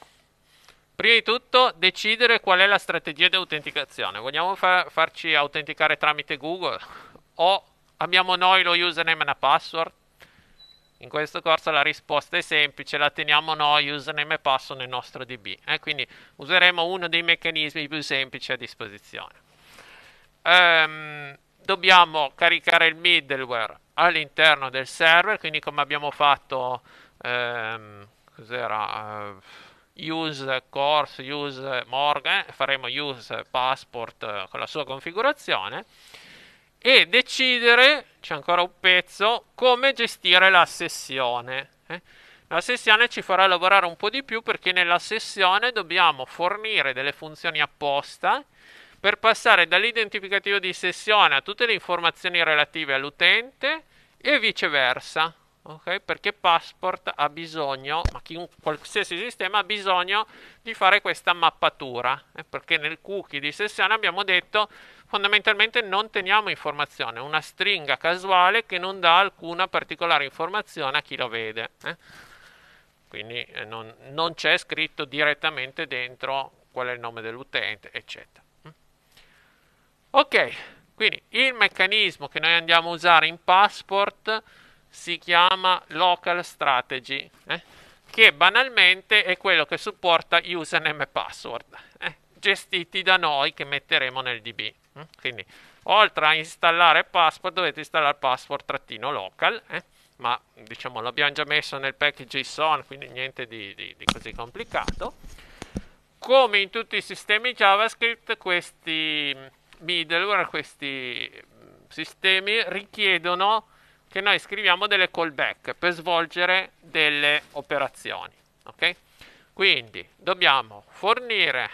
Prima di tutto decidere qual è la strategia di autenticazione. Vogliamo fa farci autenticare tramite Google o abbiamo noi lo username e la password? In questo corso la risposta è semplice, la teniamo noi username e password nel nostro DB. Eh? Quindi useremo uno dei meccanismi più semplici a disposizione. Ehm, dobbiamo caricare il middleware all'interno del server, quindi come abbiamo fatto ehm, cos'era, uh, use course, use morgue, eh, faremo use passport eh, con la sua configurazione e decidere, c'è ancora un pezzo, come gestire la sessione. Eh? La sessione ci farà lavorare un po' di più perché nella sessione dobbiamo fornire delle funzioni apposta per passare dall'identificativo di sessione a tutte le informazioni relative all'utente e viceversa ok? Perché Passport ha bisogno, ma chi, qualsiasi sistema ha bisogno di fare questa mappatura, eh? perché nel cookie di sessione abbiamo detto fondamentalmente non teniamo informazione, una stringa casuale che non dà alcuna particolare informazione a chi lo vede. Eh? Quindi eh, non, non c'è scritto direttamente dentro qual è il nome dell'utente, eccetera. Mm? Ok, quindi il meccanismo che noi andiamo a usare in Passport si chiama Local Strategy, eh? che banalmente è quello che supporta username e password, eh? gestiti da noi che metteremo nel DB. Eh? Mm? Quindi, oltre a installare password, dovete installare password-local, eh, ma diciamo l'abbiamo già messo nel package JSON, quindi niente di, di, di così complicato. Come in tutti i sistemi JavaScript, questi middleware, questi mm, sistemi richiedono che noi scriviamo delle callback per svolgere delle operazioni. Okay? Quindi dobbiamo fornire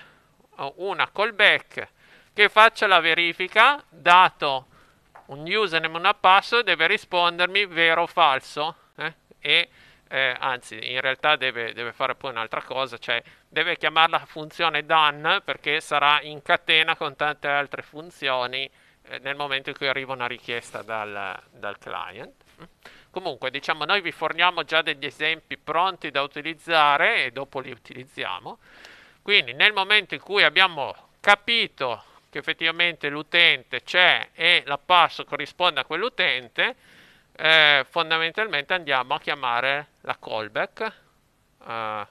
eh, una callback che faccia la verifica, dato un username e una password, deve rispondermi vero o falso. Eh? E, eh, anzi, in realtà deve, deve fare poi un'altra cosa, cioè deve chiamare la funzione done perché sarà in catena con tante altre funzioni eh, nel momento in cui arriva una richiesta dal, dal client. Comunque, diciamo, noi vi forniamo già degli esempi pronti da utilizzare e dopo li utilizziamo. Quindi, nel momento in cui abbiamo capito che effettivamente l'utente c'è e la pass corrisponde a quell'utente, eh, fondamentalmente andiamo a chiamare la callback eh,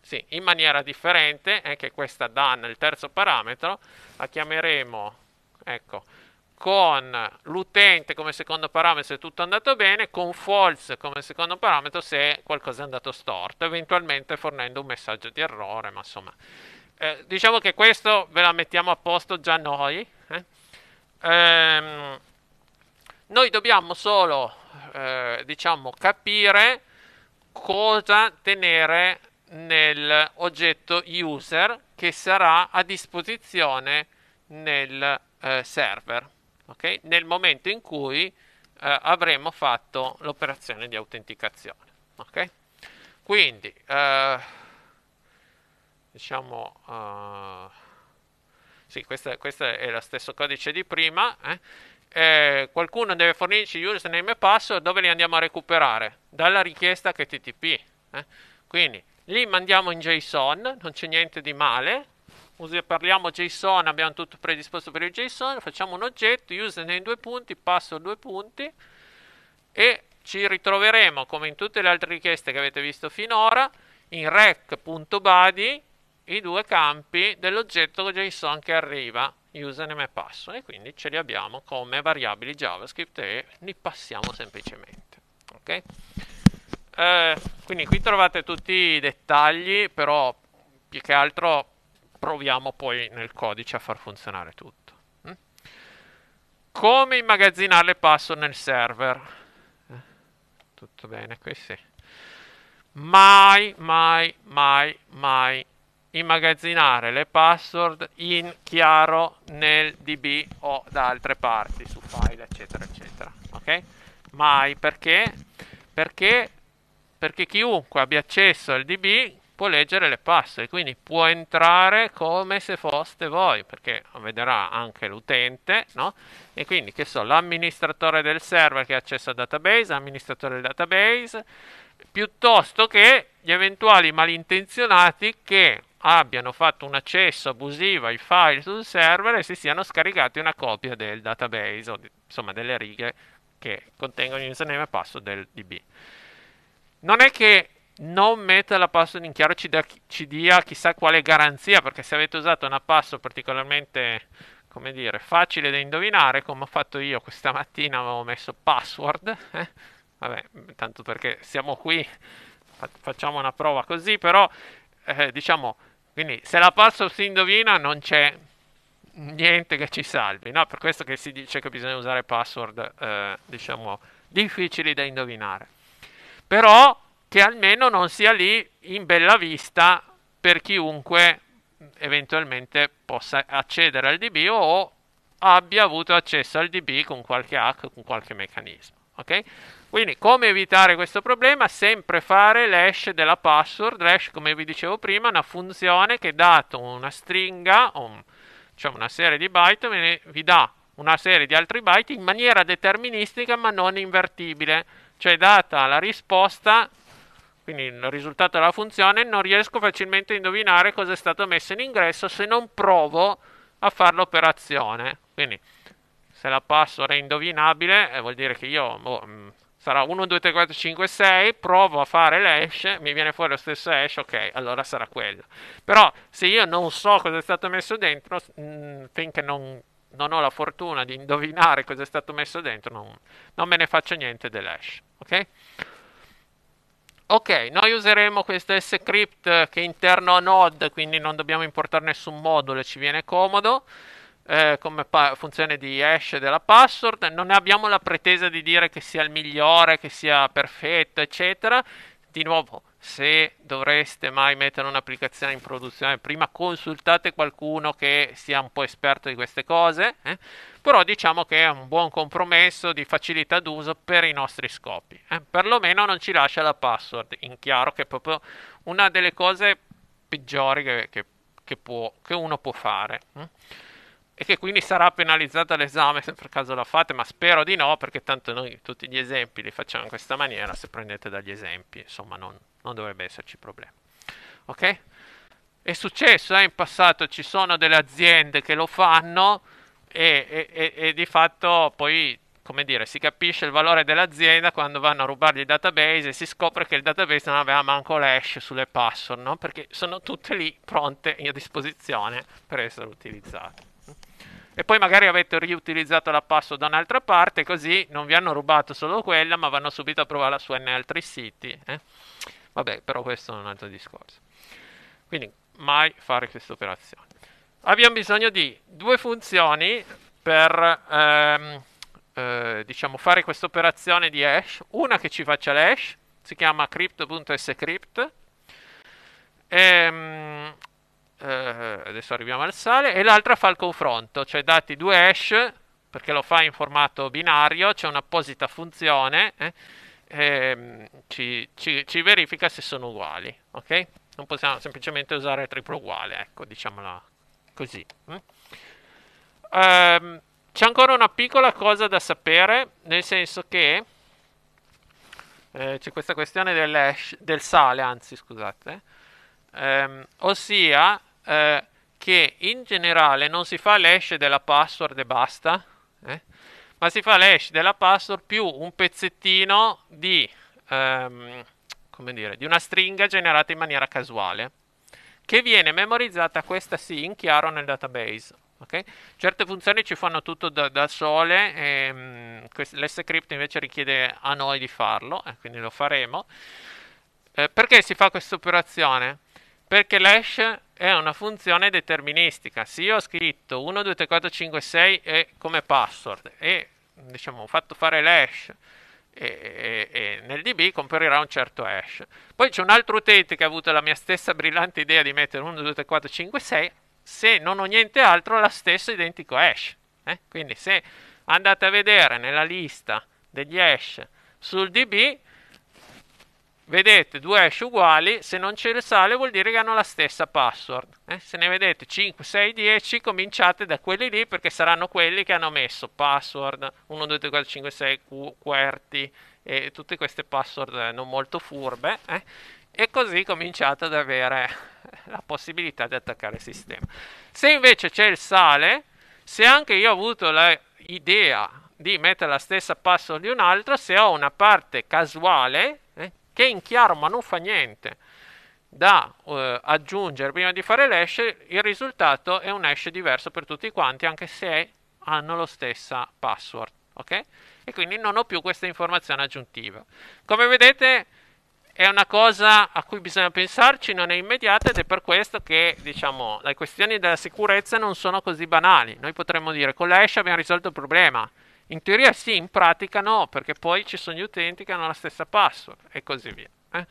sì, in maniera differente, anche questa done, il terzo parametro, la chiameremo ecco, con l'utente come secondo parametro se tutto è andato bene, con false come secondo parametro se qualcosa è andato storto, eventualmente fornendo un messaggio di errore, ma insomma, eh, diciamo che questo ve la mettiamo a posto già noi. Eh? Ehm, noi dobbiamo solo, eh, diciamo, capire cosa tenere nell'oggetto user che sarà a disposizione nel eh, server okay? nel momento in cui eh, avremo fatto l'operazione di autenticazione. Okay? Quindi, eh, diciamo, eh, sì, questo è lo stesso codice di prima. Eh? Eh, qualcuno deve fornirci username e password dove li andiamo a recuperare? Dalla richiesta HTTP. Eh? Quindi, li mandiamo in JSON, non c'è niente di male, parliamo JSON, abbiamo tutto predisposto per il JSON, facciamo un oggetto, username due punti, passo due punti e ci ritroveremo come in tutte le altre richieste che avete visto finora in rec.body i due campi dell'oggetto JSON che arriva username e passo e quindi ce li abbiamo come variabili JavaScript e li passiamo semplicemente ok eh, quindi qui trovate tutti i dettagli però più che altro proviamo poi nel codice a far funzionare tutto. Mm? Come immagazzinare le password nel server? Eh, tutto bene, qui sì. Mai, mai, mai, mai immagazzinare le password in chiaro nel DB o da altre parti, su file, eccetera, eccetera. Ok? Mai, perché? Perché, perché chiunque abbia accesso al DB può leggere le password, quindi può entrare come se foste voi, perché vedrà anche l'utente, no? E quindi, che so, l'amministratore del server che ha accesso al database, amministratore del database, piuttosto che gli eventuali malintenzionati che abbiano fatto un accesso abusivo ai file sul server e si siano scaricati una copia del database, o di, insomma delle righe che contengono il username e password del DB. Non è che non metta la password in chiaro ci, da, ci dia chissà quale garanzia, perché se avete usato una password particolarmente, come dire, facile da indovinare, come ho fatto io questa mattina, avevo messo password, eh? vabbè, tanto perché siamo qui, facciamo una prova così, però, eh, diciamo, quindi se la password si indovina non c'è niente che ci salvi, no? Per questo che si dice che bisogna usare password, eh, diciamo, difficili da indovinare. Però che almeno non sia lì in bella vista per chiunque eventualmente possa accedere al DB o abbia avuto accesso al DB con qualche hack, con qualche meccanismo. Okay? Quindi come evitare questo problema? Sempre fare l'hash della password, l'hash come vi dicevo prima è una funzione che dato una stringa, un, cioè una serie di byte, ne, vi dà una serie di altri byte in maniera deterministica ma non invertibile, cioè data la risposta quindi il risultato della funzione non riesco facilmente a indovinare cosa è stato messo in ingresso se non provo a fare l'operazione. Quindi se la password è indovinabile eh, vuol dire che io boh, mm, sarà 1, 2, 3, 4, 5, 6, provo a fare l'hash, mi viene fuori lo stesso hash, ok, allora sarà quello. Però se io non so cosa è stato messo dentro, mh, mm, finché non, non, ho la fortuna di indovinare cosa è stato messo dentro, non, non me ne faccio niente dell'hash, ok? Ok, noi useremo questo script che è interno a Node, quindi non dobbiamo importare nessun modulo, ci viene comodo. Eh, come funzione di hash della password, non abbiamo la pretesa di dire che sia il migliore, che sia perfetto, eccetera. Di nuovo, se dovreste mai mettere un'applicazione in produzione, prima consultate qualcuno che sia un po' esperto di queste cose. Eh? però diciamo che è un buon compromesso di facilità d'uso per i nostri scopi. Eh? Perlomeno non ci lascia la password in chiaro, che è proprio una delle cose peggiori che, che, che, può, che uno può fare. Eh. E che quindi sarà penalizzata l'esame se per caso la fate, ma spero di no, perché tanto noi tutti gli esempi li facciamo in questa maniera, se prendete dagli esempi, insomma non, non dovrebbe esserci problema. Ok? È successo eh? in passato, ci sono delle aziende che lo fanno e, e, e di fatto poi come dire, si capisce il valore dell'azienda quando vanno a rubargli il database e si scopre che il database non aveva manco l'hash sulle password, no? perché sono tutte lì pronte a disposizione per essere utilizzate. E poi magari avete riutilizzato la password da un'altra parte, così non vi hanno rubato solo quella, ma vanno subito a provarla su N altri siti. Eh? Vabbè, però questo è un altro discorso. Quindi mai fare questa operazione abbiamo bisogno di due funzioni per ehm, eh, diciamo fare questa operazione di hash. Una che ci faccia l'hash, si chiama crypt.scrypt. E, ehm, eh, adesso arriviamo al sale. E l'altra fa il confronto, cioè dati due hash, perché lo fa in formato binario, c'è un'apposita funzione. Eh, e, ehm, ci, ci, ci verifica se sono uguali, ok? Non possiamo semplicemente usare triplo uguale, ecco, diciamola così. Um, c'è ancora una piccola cosa da sapere, nel senso che eh, c'è questa questione del, sale, anzi scusate, um, ossia eh, che in generale non si fa l'hash della password e basta, eh? ma si fa l'hash della password più un pezzettino di, um, dire, di una stringa generata in maniera casuale che viene memorizzata questa sì in chiaro nel database. Okay? Certe funzioni ci fanno tutto da, da sole, ehm, e, l'script invece richiede a noi di farlo, eh, quindi lo faremo. Eh, perché si fa questa operazione? Perché l'hash è una funzione deterministica. Se io ho scritto 1, 2, 3, 4, 5, 6 e, come password e diciamo, ho fatto fare l'hash e, e, e, nel DB comparirà un certo hash. Poi c'è un altro utente che ha avuto la mia stessa brillante idea di mettere 1, 2, 3, 4, 5, 6, se non ho niente altro, la stessa identico hash. Eh? Quindi se andate a vedere nella lista degli hash sul DB, vedete due hash uguali, se non c'è il sale vuol dire che hanno la stessa password. Eh? Se ne vedete 5, 6, 10, cominciate da quelli lì perché saranno quelli che hanno messo password 1, 2, 3, 4, 5, 6, Q, QWERTY e tutte queste password eh, non molto furbe. Eh? E così cominciate ad avere la possibilità di attaccare il sistema. Se invece c'è il sale, se anche io ho avuto l'idea di mettere la stessa password di un altro, se ho una parte casuale, eh, che in chiaro ma non fa niente da eh, aggiungere prima di fare l'hash, il risultato è un hash diverso per tutti quanti, anche se hanno lo stessa password. Okay? E quindi non ho più questa informazione aggiuntiva. Come vedete è una cosa a cui bisogna pensarci, non è immediata ed è per questo che diciamo, le questioni della sicurezza non sono così banali. Noi potremmo dire con la abbiamo risolto il problema in teoria sì, in pratica no, perché poi ci sono gli utenti che hanno la stessa password e così via. Eh?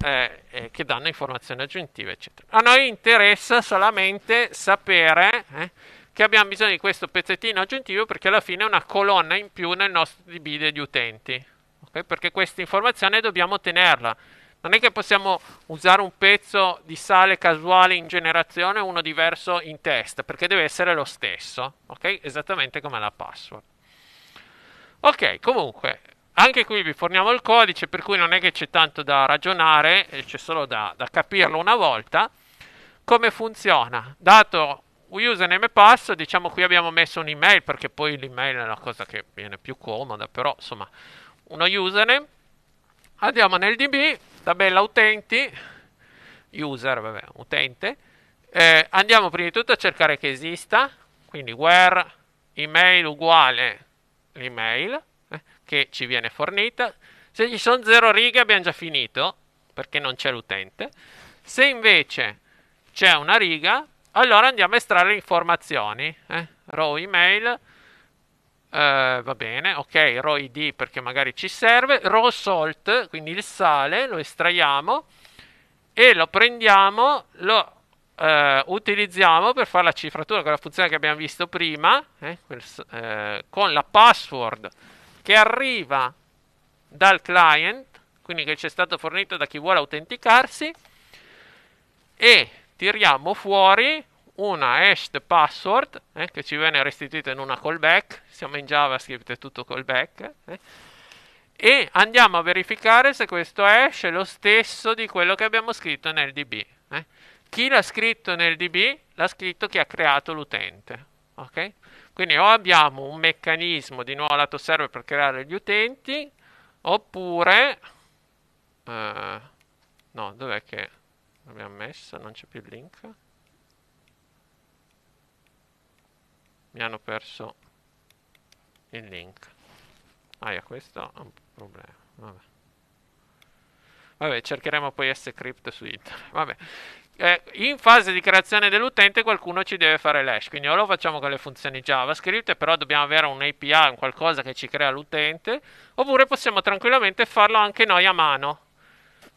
Eh, eh, che danno informazioni aggiuntive, eccetera. A noi interessa solamente sapere eh, che abbiamo bisogno di questo pezzettino aggiuntivo perché alla fine è una colonna in più nel nostro DB degli utenti. Okay? Perché questa informazione dobbiamo tenerla. Non è che possiamo usare un pezzo di sale casuale in generazione e uno diverso in test, perché deve essere lo stesso, okay? esattamente come la password. Ok, comunque, anche qui vi forniamo il codice, per cui non è che c'è tanto da ragionare, eh, c'è solo da, da capirlo una volta. Come funziona? Dato username e passo, diciamo qui abbiamo messo un'email, perché poi l'email è la cosa che viene più comoda, però insomma, uno username. Andiamo nel DB, tabella utenti, user, vabbè, utente. Eh, andiamo prima di tutto a cercare che esista, quindi where email uguale l'email eh, che ci viene fornita. Se ci sono zero righe abbiamo già finito, perché non c'è l'utente. Se invece c'è una riga, allora andiamo a estrarre informazioni. Eh. Row email, Uh, va bene, ok, row id perché magari ci serve, row salt, quindi il sale, lo estraiamo e lo prendiamo, lo eh, utilizziamo per fare la cifratura con la funzione che abbiamo visto prima, eh, quel, eh, con la password che arriva dal client, quindi che ci è stato fornito da chi vuole autenticarsi, e tiriamo fuori una hashed password eh, che ci viene restituita in una callback, siamo in JavaScript, è tutto callback, eh, e andiamo a verificare se questo hash è lo stesso di quello che abbiamo scritto nel DB. Eh chi l'ha scritto nel DB l'ha scritto chi ha creato l'utente. Okay? Quindi o abbiamo un meccanismo di nuovo lato server per creare gli utenti, oppure... Eh, no, dov'è che l'abbiamo messo? Non c'è più il link. Mi hanno perso il link. Ah, yeah, questo è un problema. Vabbè. Vabbè, cercheremo poi S-Crypt su internet. Vabbè eh, in fase di creazione dell'utente qualcuno ci deve fare l'hash, quindi o lo facciamo con le funzioni JavaScript, però dobbiamo avere un API, un qualcosa che ci crea l'utente, oppure possiamo tranquillamente farlo anche noi a mano.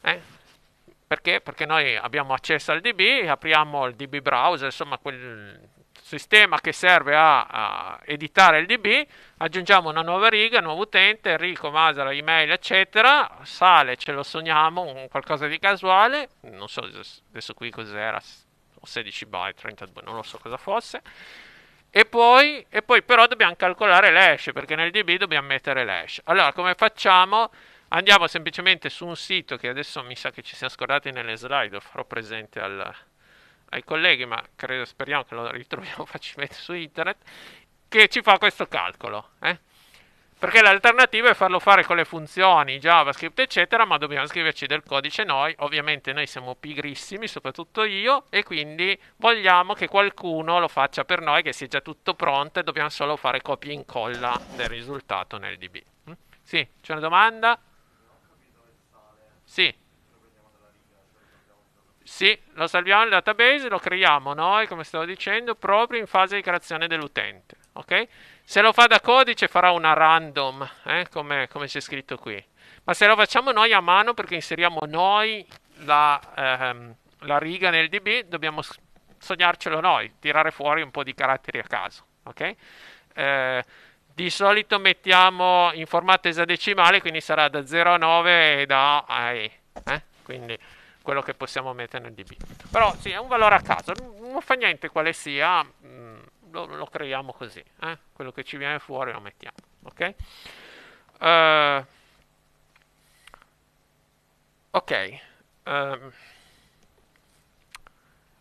Eh? Perché? Perché noi abbiamo accesso al DB, apriamo il DB browser, insomma quel, sistema che serve a, a, editare il DB, aggiungiamo una nuova riga, nuovo utente, Enrico, Masara, email, eccetera, sale, ce lo sogniamo, qualcosa di casuale, non so adesso qui cos'era, 16 byte, 32, non lo so cosa fosse, e poi, e poi però dobbiamo calcolare l'hash, perché nel DB dobbiamo mettere l'hash. Allora, come facciamo? Andiamo semplicemente su un sito che adesso mi sa che ci siamo scordati nelle slide, lo farò presente al ai colleghi, ma credo, speriamo che lo ritroviamo facilmente su internet, che ci fa questo calcolo. Eh? Perché l'alternativa è farlo fare con le funzioni JavaScript, eccetera, ma dobbiamo scriverci del codice noi. Ovviamente noi siamo pigrissimi, soprattutto io, e quindi vogliamo che qualcuno lo faccia per noi, che sia già tutto pronto e dobbiamo solo fare copia e incolla del risultato nel DB. Hm? Sì, c'è una domanda? Sì. Sì, lo salviamo nel database, lo creiamo noi, come stavo dicendo, proprio in fase di creazione dell'utente. Okay? Se lo fa da codice farà una random, eh, come, come c'è scritto qui. Ma se lo facciamo noi a mano, perché inseriamo noi la, ehm, la riga nel DB, dobbiamo sognarcelo noi, tirare fuori un po' di caratteri a caso. Okay? Eh, di solito mettiamo in formato esadecimale, quindi sarà da 0 a 9 e da A a E. Eh? Quindi quello che possiamo mettere nel DB. Però sì, è un valore a caso, non fa niente quale sia, mm, lo, lo creiamo così, eh? quello che ci viene fuori lo mettiamo, ok? Uh, ok. Um,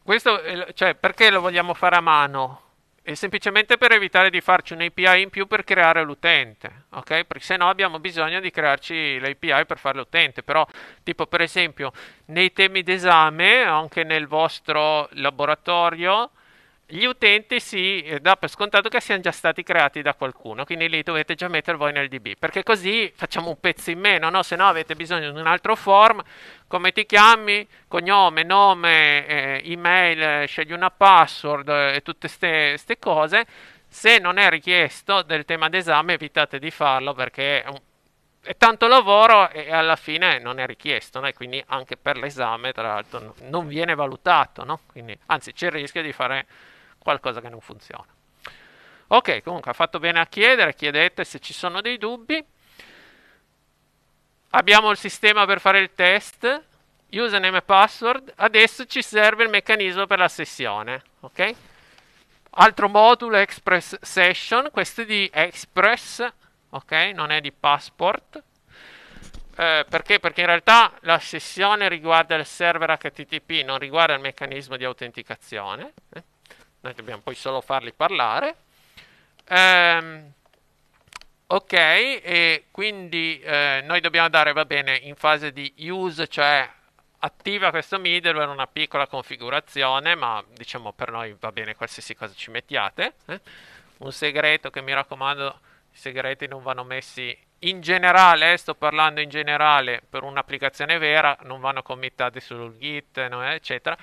questo, cioè, perché lo vogliamo fare a mano? è semplicemente per evitare di farci un API in più per creare l'utente, ok? Perché se no abbiamo bisogno di crearci l'API per fare l'utente, però tipo per esempio nei temi d'esame, anche nel vostro laboratorio, gli utenti si eh, dà per scontato che siano già stati creati da qualcuno, quindi li dovete già mettere voi nel DB, perché così facciamo un pezzo in meno, no? se no avete bisogno di un altro form, come ti chiami, cognome, nome, eh, email, eh, scegli una password eh, e tutte queste cose, se non è richiesto del tema d'esame evitate di farlo perché è, un, è tanto lavoro e alla fine non è richiesto, no? quindi anche per l'esame tra l'altro non viene valutato, no? quindi, anzi c'è il rischio di fare qualcosa che non funziona. Ok, comunque ha fatto bene a chiedere, chiedete se ci sono dei dubbi. Abbiamo il sistema per fare il test, username e password, adesso ci serve il meccanismo per la sessione, ok? Altro modulo Express Session, questo è di Express, ok? Non è di Passport. Eh, perché? Perché in realtà la sessione riguarda il server HTTP, non riguarda il meccanismo di autenticazione. Eh? Noi dobbiamo poi solo farli parlare. Ehm, ok, e quindi eh, noi dobbiamo dare, va bene, in fase di use, cioè attiva questo middleware, una piccola configurazione, ma diciamo per noi va bene qualsiasi cosa ci mettiate. Eh? Un segreto che mi raccomando, i segreti non vanno messi in generale, eh, sto parlando in generale per un'applicazione vera, non vanno committati sul git, no, eccetera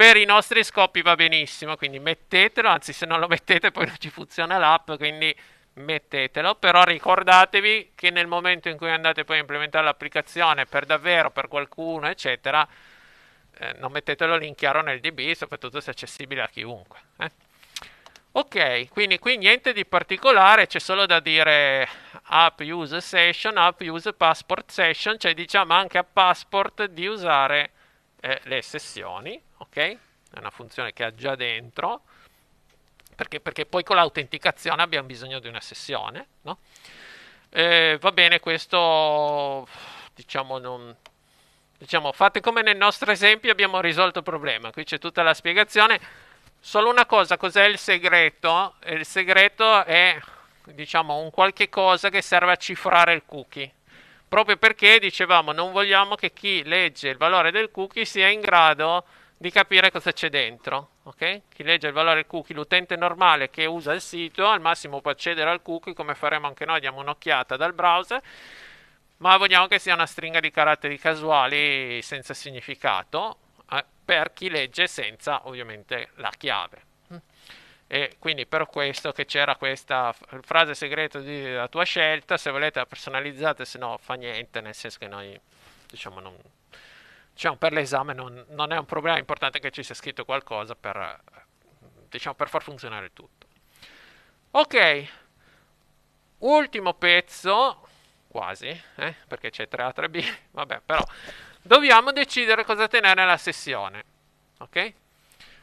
per i nostri scopi va benissimo, quindi mettetelo, anzi se non lo mettete poi non ci funziona l'app, quindi mettetelo, però ricordatevi che nel momento in cui andate poi a implementare l'applicazione per davvero, per qualcuno, eccetera, eh, non mettetelo lì in chiaro nel DB, soprattutto se è accessibile a chiunque. Eh. Ok, quindi qui niente di particolare, c'è solo da dire app use session, app use passport session, cioè diciamo anche a passport di usare eh, le sessioni ok? È una funzione che ha già dentro, perché, perché poi con l'autenticazione abbiamo bisogno di una sessione, no? Eh, va bene, questo diciamo non... Diciamo, fate come nel nostro esempio abbiamo risolto il problema. Qui c'è tutta la spiegazione. Solo una cosa, cos'è il segreto? Il segreto è, diciamo, un qualche cosa che serve a cifrare il cookie. Proprio perché, dicevamo, non vogliamo che chi legge il valore del cookie sia in grado di capire cosa c'è dentro. Okay? Chi legge il valore del cookie, l'utente normale che usa il sito, al massimo può accedere al cookie come faremo anche noi, diamo un'occhiata dal browser, ma vogliamo che sia una stringa di caratteri casuali senza significato eh, per chi legge senza ovviamente la chiave. Mm. E quindi per questo che c'era questa frase segreta della tua scelta, se volete la personalizzate, se no fa niente, nel senso che noi diciamo non, diciamo, per l'esame non, non, è un problema, è importante che ci sia scritto qualcosa per, diciamo, per far funzionare tutto. Ok, ultimo pezzo, quasi, eh, perché c'è 3A, 3B, vabbè, però dobbiamo decidere cosa tenere nella sessione, ok?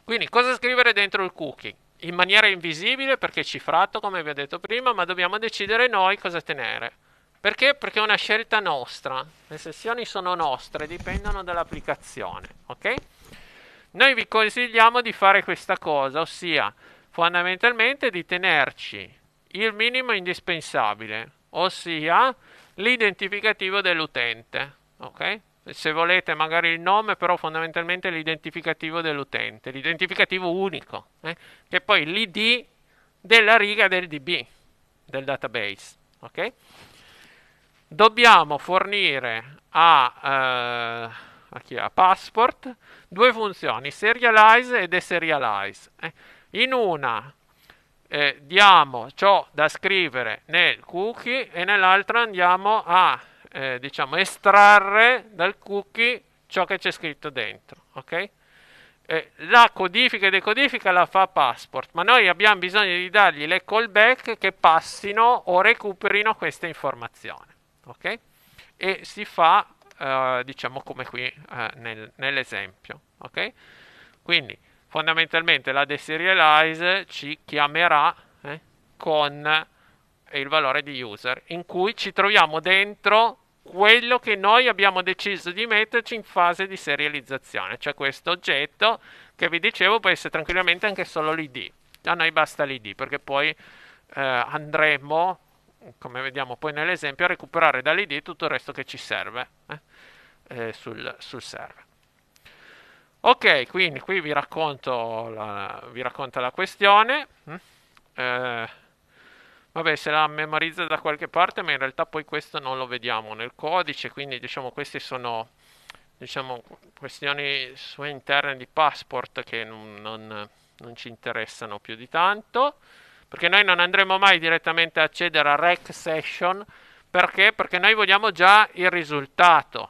Quindi cosa scrivere dentro il cookie? In maniera invisibile perché è cifrato, come vi ho detto prima, ma dobbiamo decidere noi cosa tenere. Perché? Perché è una scelta nostra. Le sessioni sono nostre, dipendono dall'applicazione, ok? Noi vi consigliamo di fare questa cosa, ossia fondamentalmente di tenerci il minimo indispensabile, ossia l'identificativo dell'utente, ok? Se volete magari il nome, però fondamentalmente l'identificativo dell'utente, l'identificativo unico, eh? che poi l'ID della riga del DB, del database, ok? dobbiamo fornire a, eh, a, a Passport due funzioni, serialize e deserialize. Eh, in una eh, diamo ciò da scrivere nel cookie e nell'altra andiamo a eh, diciamo estrarre dal cookie ciò che c'è scritto dentro ok eh, la codifica e decodifica la fa passport ma noi abbiamo bisogno di dargli le callback che passino o recuperino questa informazione ok? E si fa, eh, diciamo, come qui eh, nel, nell'esempio, ok? Quindi, fondamentalmente, la deserialize ci chiamerà eh, con il valore di user, in cui ci troviamo dentro quello che noi abbiamo deciso di metterci in fase di serializzazione, cioè questo oggetto che vi dicevo può essere tranquillamente anche solo l'id. A noi basta l'id perché poi eh, andremo eh, come vediamo poi nell'esempio, a recuperare dall'ID tutto il resto che ci serve eh? Eh, sul, sul, server. Ok, quindi qui vi racconto la, vi la questione. Hm? Eh, vabbè, se la memorizza da qualche parte, ma in realtà poi questo non lo vediamo nel codice, quindi diciamo queste sono diciamo, questioni sue interne di passport che non, non, non ci interessano più di tanto perché noi non andremo mai direttamente a accedere a rec session, perché? Perché noi vogliamo già il risultato.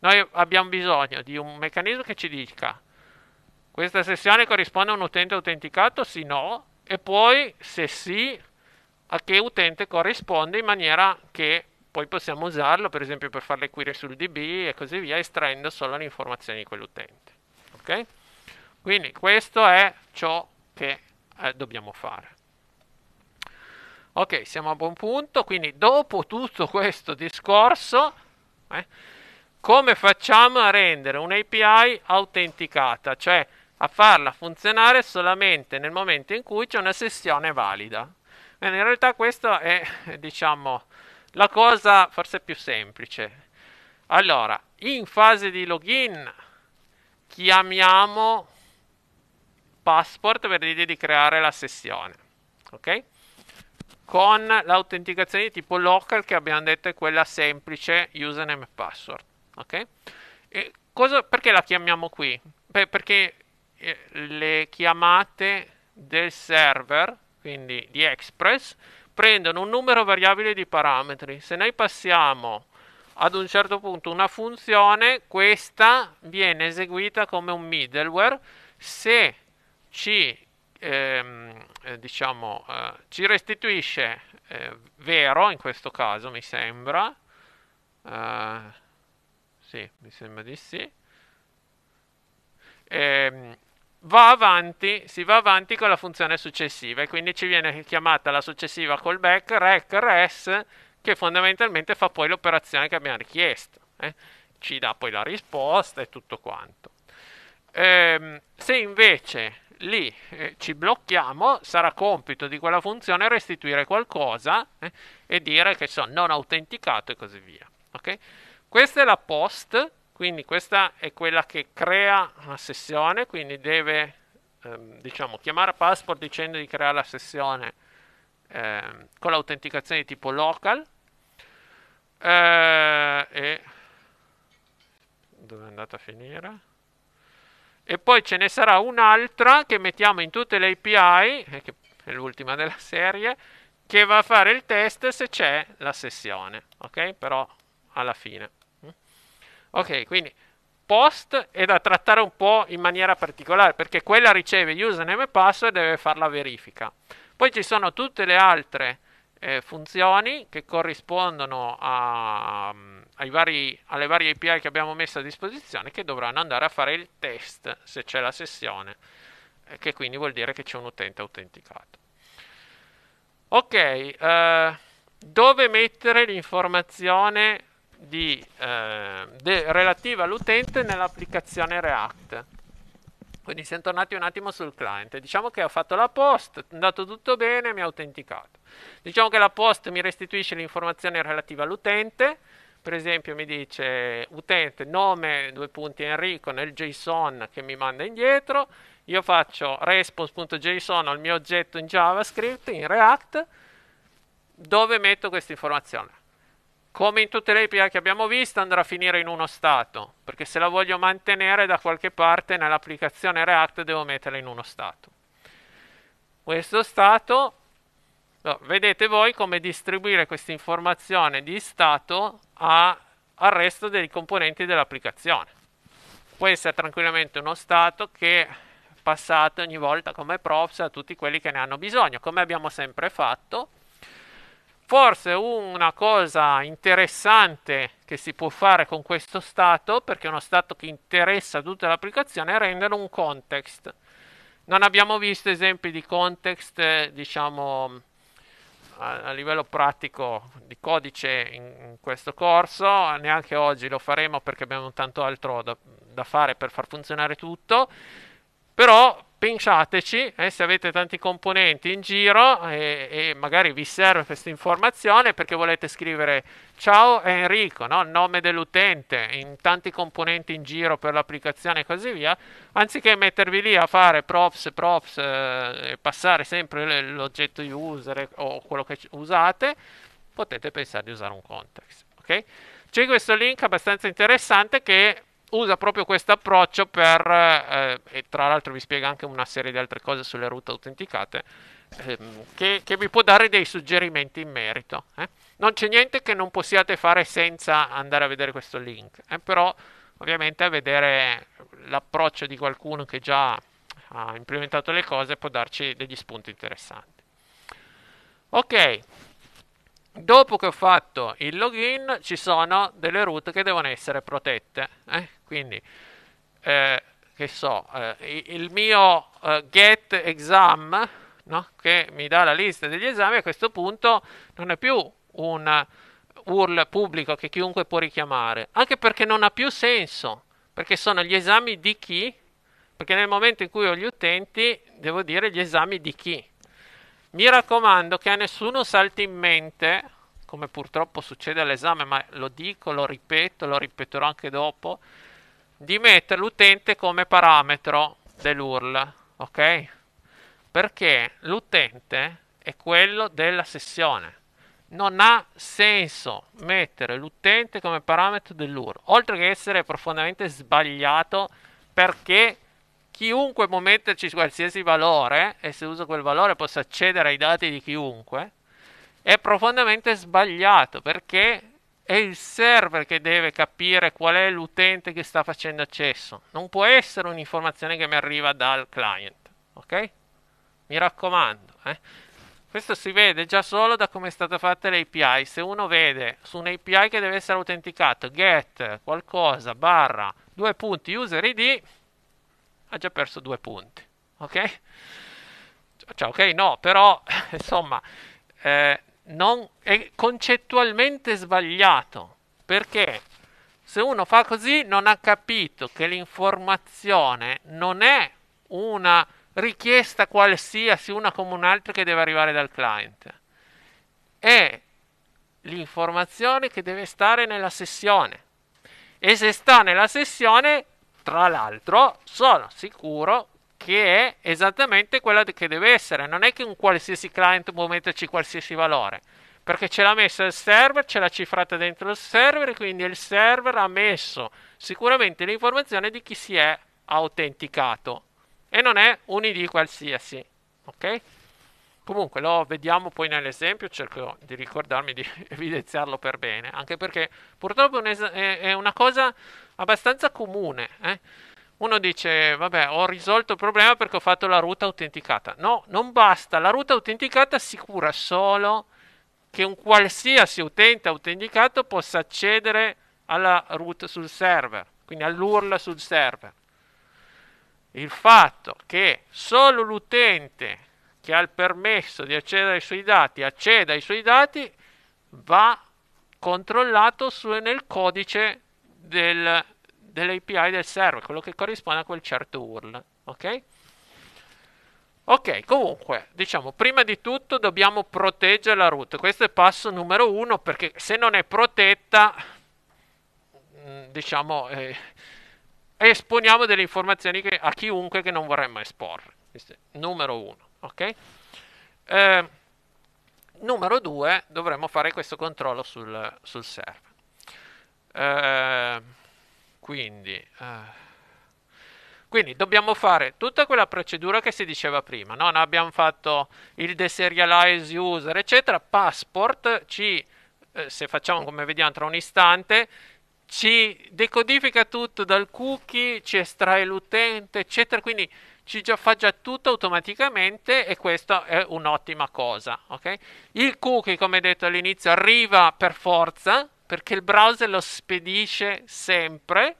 Noi abbiamo bisogno di un meccanismo che ci dica questa sessione corrisponde a un utente autenticato, sì no, e poi se sì, a che utente corrisponde in maniera che poi possiamo usarlo, per esempio, per fare le query sul DB e così via, estraendo solo le informazioni di quell'utente. Ok? Quindi questo è ciò che eh, dobbiamo fare. Ok, siamo a buon punto, quindi dopo tutto questo discorso, eh, come facciamo a rendere un'API autenticata, cioè a farla funzionare solamente nel momento in cui c'è una sessione valida? Bene, in realtà questa è, diciamo, la cosa forse più semplice. Allora, in fase di login chiamiamo passport per dire di creare la sessione, ok? con l'autenticazione di tipo local che abbiamo detto è quella semplice username e password. Ok? E cosa, perché la chiamiamo qui? Beh, perché eh, le chiamate del server, quindi di Express, prendono un numero variabile di parametri. Se noi passiamo ad un certo punto una funzione, questa viene eseguita come un middleware. Se ci ehm, eh, diciamo, eh, ci restituisce eh, vero in questo caso, mi sembra. Uh, sì, mi sembra di sì. Ehm, va avanti, si va avanti con la funzione successiva e quindi ci viene chiamata la successiva callback rec res che fondamentalmente fa poi l'operazione che abbiamo richiesto. Eh? Ci dà poi la risposta e tutto quanto. Ehm, se invece lì eh, ci blocchiamo, sarà compito di quella funzione restituire qualcosa eh, e dire che sono non autenticato e così via. Okay? Questa è la post, quindi questa è quella che crea la sessione, quindi deve ehm, diciamo, chiamare passport dicendo di creare la sessione ehm, con l'autenticazione di tipo local. Eh, e dove è andata a finire? e poi ce ne sarà un'altra che mettiamo in tutte le API, eh, che è l'ultima della serie, che va a fare il test se c'è la sessione, ok? Però alla fine. Mm? Ok, quindi post è da trattare un po' in maniera particolare, perché quella riceve username e password e deve fare la verifica. Poi ci sono tutte le altre eh, funzioni che corrispondono a, mm, vari, alle varie API che abbiamo messo a disposizione che dovranno andare a fare il test se c'è la sessione, eh, che quindi vuol dire che c'è un utente autenticato. Ok, eh, dove mettere l'informazione di, eh, de, relativa all'utente nell'applicazione React? Quindi siamo tornati un attimo sul client. Diciamo che ho fatto la post, è andato tutto bene, mi ha autenticato. Diciamo che la post mi restituisce l'informazione relativa all'utente, per esempio mi dice utente nome due punti Enrico nel JSON che mi manda indietro, io faccio response.json al mio oggetto in JavaScript, in React, dove metto questa informazione? come in tutte le API che abbiamo visto, andrà a finire in uno stato, perché se la voglio mantenere da qualche parte nell'applicazione React devo metterla in uno stato. Questo stato, vedete voi come distribuire questa informazione di stato a, al resto dei componenti dell'applicazione. Può essere tranquillamente uno stato che passate ogni volta come props a tutti quelli che ne hanno bisogno, come abbiamo sempre fatto Forse una cosa interessante che si può fare con questo stato, perché è uno stato che interessa tutta l'applicazione, è rendere un context. Non abbiamo visto esempi di context, eh, diciamo, a, a livello pratico di codice in, in, questo corso, neanche oggi lo faremo perché abbiamo tanto altro da, da fare per far funzionare tutto, però pensateci, eh, se avete tanti componenti in giro e, eh, e magari vi serve questa informazione perché volete scrivere ciao Enrico, no? nome dell'utente, in tanti componenti in giro per l'applicazione e così via, anziché mettervi lì a fare props, props eh, e passare sempre l'oggetto user o quello che usate, potete pensare di usare un context. Okay? C'è questo link abbastanza interessante che usa proprio questo approccio per, eh, e tra l'altro vi spiega anche una serie di altre cose sulle route autenticate, ehm, che, che, vi può dare dei suggerimenti in merito. Eh. Non c'è niente che non possiate fare senza andare a vedere questo link, eh, però ovviamente vedere l'approccio di qualcuno che già ha implementato le cose può darci degli spunti interessanti. Ok, dopo che ho fatto il login ci sono delle route che devono essere protette. Eh? Quindi, eh, che so, eh, il mio eh, get exam, no? che mi dà la lista degli esami, a questo punto non è più un URL pubblico che chiunque può richiamare, anche perché non ha più senso, perché sono gli esami di chi? Perché nel momento in cui ho gli utenti, devo dire gli esami di chi? Mi raccomando che a nessuno salti in mente, come purtroppo succede all'esame, ma lo dico, lo ripeto, lo ripeterò anche dopo, di mettere l'utente come parametro dell'URL, ok? Perché l'utente è quello della sessione. Non ha senso mettere l'utente come parametro dell'URL, oltre che essere profondamente sbagliato perché chiunque può metterci qualsiasi valore e se uso quel valore posso accedere ai dati di chiunque, è profondamente sbagliato perché è il server che deve capire qual è l'utente che sta facendo accesso. Non può essere un'informazione che mi arriva dal client, ok? Mi raccomando, eh? Questo si vede già solo da come è stata fatta l'API. Se uno vede su un'API che deve essere autenticato get qualcosa barra due punti user ID, ha già perso due punti, ok? Cioè, ok, no, però insomma eh, non, è concettualmente sbagliato perché se uno fa così non ha capito che l'informazione non è una richiesta qualsiasi una come un'altra che deve arrivare dal client è l'informazione che deve stare nella sessione e se sta nella sessione tra l'altro sono sicuro che è esattamente quella che deve essere. Non è che un qualsiasi client può metterci qualsiasi valore, perché ce l'ha messa il server, ce l'ha cifrata dentro il server, quindi il server ha messo sicuramente l'informazione di chi si è autenticato e non è un ID qualsiasi, ok? Comunque lo vediamo poi nell'esempio, cerco di ricordarmi di evidenziarlo per bene, anche perché purtroppo è una cosa abbastanza comune. Eh? uno dice, vabbè, ho risolto il problema perché ho fatto la ruta autenticata. No, non basta. La ruta autenticata assicura solo che un qualsiasi utente autenticato possa accedere alla root sul server, quindi all'URL sul server. Il fatto che solo l'utente che ha il permesso di accedere ai suoi dati acceda ai suoi dati va controllato su, nel codice del dell'API del server, quello che corrisponde a quel certo URL. Ok? Ok, comunque, diciamo, prima di tutto dobbiamo proteggere la root. Questo è passo numero uno, perché se non è protetta, mm, diciamo, eh, esponiamo delle informazioni che, a chiunque che non vorremmo esporre. Questo è numero uno, ok? Eh, numero due, dovremmo fare questo controllo sul, sul server. Eh, quindi, eh. Quindi dobbiamo fare tutta quella procedura che si diceva prima, no? Noi abbiamo fatto il deserialize user, eccetera, passport ci, eh, se facciamo come vediamo tra un istante, ci decodifica tutto dal cookie, ci estrae l'utente, eccetera, quindi ci già fa già tutto automaticamente e questa è un'ottima cosa, ok? Il cookie, come detto all'inizio, arriva per forza, perché il browser lo spedisce sempre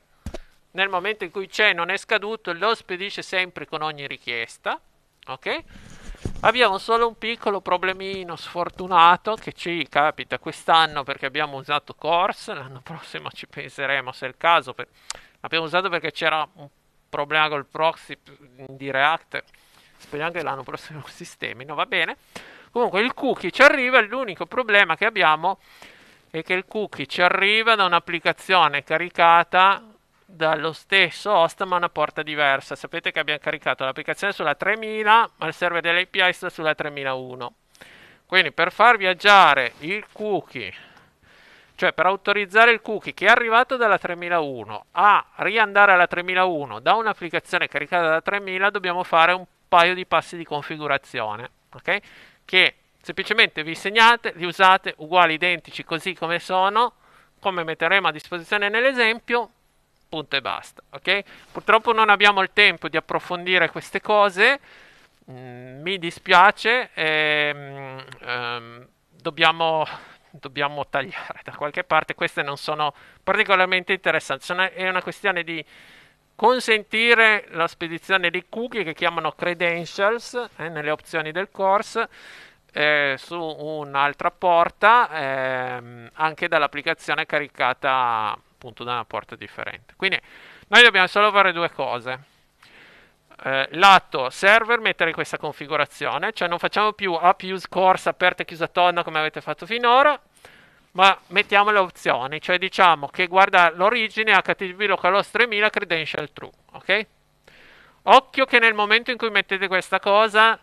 nel momento in cui c'è non è scaduto lo spedisce sempre con ogni richiesta ok abbiamo solo un piccolo problemino sfortunato che ci capita quest'anno perché abbiamo usato course l'anno prossimo ci penseremo se è il caso per... abbiamo usato perché c'era un problema col proxy di react speriamo che l'anno prossimo sistemino va bene comunque il cookie ci arriva l'unico problema che abbiamo è è che il cookie ci arriva da un'applicazione caricata dallo stesso host ma una porta diversa. Sapete che abbiamo caricato l'applicazione sulla 3000 ma il server dell'API sta sulla 3001. Quindi per far viaggiare il cookie, cioè per autorizzare il cookie che è arrivato dalla 3001 a riandare alla 3001 da un'applicazione caricata dalla 3000 dobbiamo fare un paio di passi di configurazione, ok? Che Semplicemente vi segnate, li usate uguali, identici, così come sono, come metteremo a disposizione nell'esempio, punto e basta. Ok? Purtroppo non abbiamo il tempo di approfondire queste cose, mm, mi dispiace, ehm, ehm, dobbiamo, dobbiamo tagliare da qualche parte, queste non sono particolarmente interessanti, sono, è una questione di consentire la spedizione di cookie che chiamano credentials eh, nelle opzioni del course eh, su un'altra porta ehm, anche dall'applicazione caricata appunto da una porta differente. Quindi noi dobbiamo solo fare due cose. Eh, lato server mettere questa configurazione, cioè non facciamo più app use course aperta e chiusa tonna come avete fatto finora, ma mettiamo le opzioni, cioè diciamo che guarda l'origine HTTP localhost 3000 credential true, ok? Occhio che nel momento in cui mettete questa cosa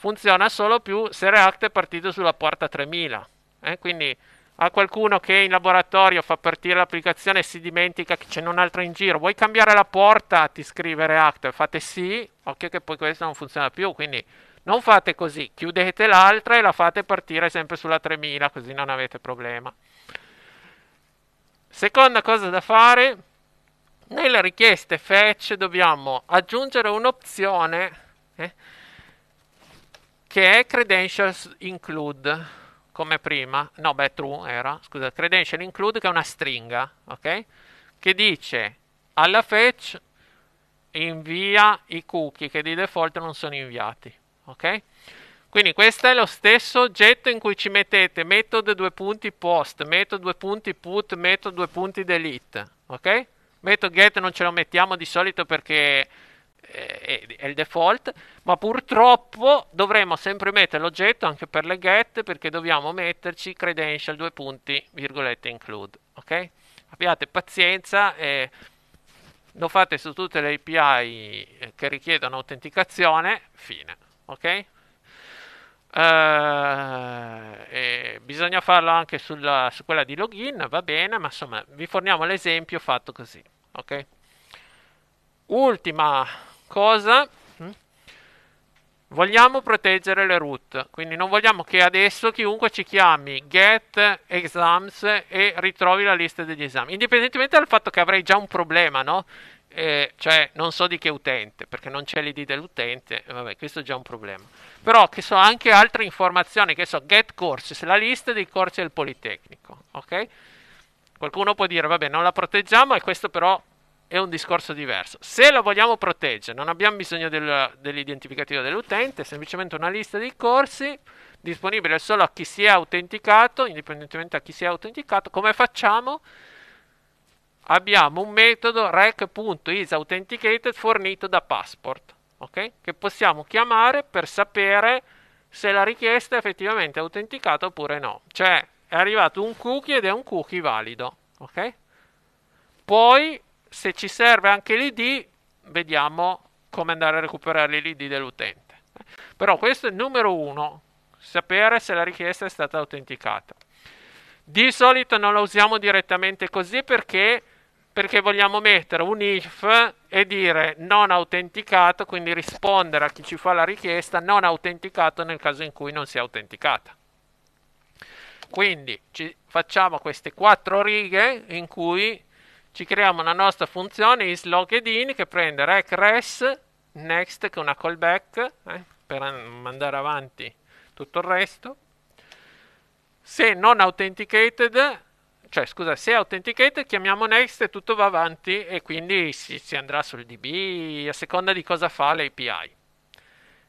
funziona solo più se React è partito sulla porta 3000. Eh? Quindi a qualcuno che in laboratorio fa partire l'applicazione e si dimentica che c'è un'altra in giro, vuoi cambiare la porta? Ti scrive React, fate sì, occhio che poi questa non funziona più, quindi non fate così, chiudete l'altra e la fate partire sempre sulla 3000, così non avete problema. Seconda cosa da fare, nelle richieste fetch dobbiamo aggiungere un'opzione eh, che è credentials include come prima, no beh true era, scusa, credential include che è una stringa, ok? Che dice alla fetch invia i cookie che di default non sono inviati, ok? Quindi questo è lo stesso oggetto in cui ci mettete method due punti post, method due punti put, method due punti delete, ok? method get non ce lo mettiamo di solito perché eh, è, è il default, ma purtroppo dovremo sempre mettere l'oggetto anche per le get perché dobbiamo metterci credential due punti virgolette include, ok? Abbiate pazienza e lo fate su tutte le API eh, che richiedono autenticazione, fine, ok? Uh, bisogna farlo anche sulla, su quella di login, va bene, ma insomma vi forniamo l'esempio fatto così, ok? Ultima cosa mm? vogliamo proteggere le root, quindi non vogliamo che adesso chiunque ci chiami get exams e ritrovi la lista degli esami, indipendentemente dal fatto che avrei già un problema, no? Eh, cioè non so di che utente, perché non c'è l'id dell'utente, eh, vabbè, questo è già un problema. Però che so anche altre informazioni, che so get courses, la lista dei corsi del Politecnico, ok? Qualcuno può dire, vabbè, non la proteggiamo e questo però è un discorso diverso. Se lo vogliamo proteggere, non abbiamo bisogno del, dell'identificativo dell'utente, è semplicemente una lista di corsi disponibile solo a chi si è autenticato, indipendentemente da chi si è autenticato. Come facciamo? Abbiamo un metodo rec.isAuthenticated fornito da Passport, okay? che possiamo chiamare per sapere se la richiesta è effettivamente autenticata oppure no. Cioè, è arrivato un cookie ed è un cookie valido, ok? Poi se ci serve anche l'id, vediamo come andare a recuperare l'id dell'utente. Però questo è il numero uno, sapere se la richiesta è stata autenticata. Di solito non la usiamo direttamente così perché, perché vogliamo mettere un if e dire non autenticato, quindi rispondere a chi ci fa la richiesta non autenticato nel caso in cui non sia autenticata. Quindi facciamo queste quattro righe in cui ci creiamo una nostra funzione isLogedIn che prende recRes next che è una callback eh, per mandare avanti tutto il resto se non authenticated cioè scusa se authenticated chiamiamo next e tutto va avanti e quindi si, si andrà sul DB a seconda di cosa fa l'API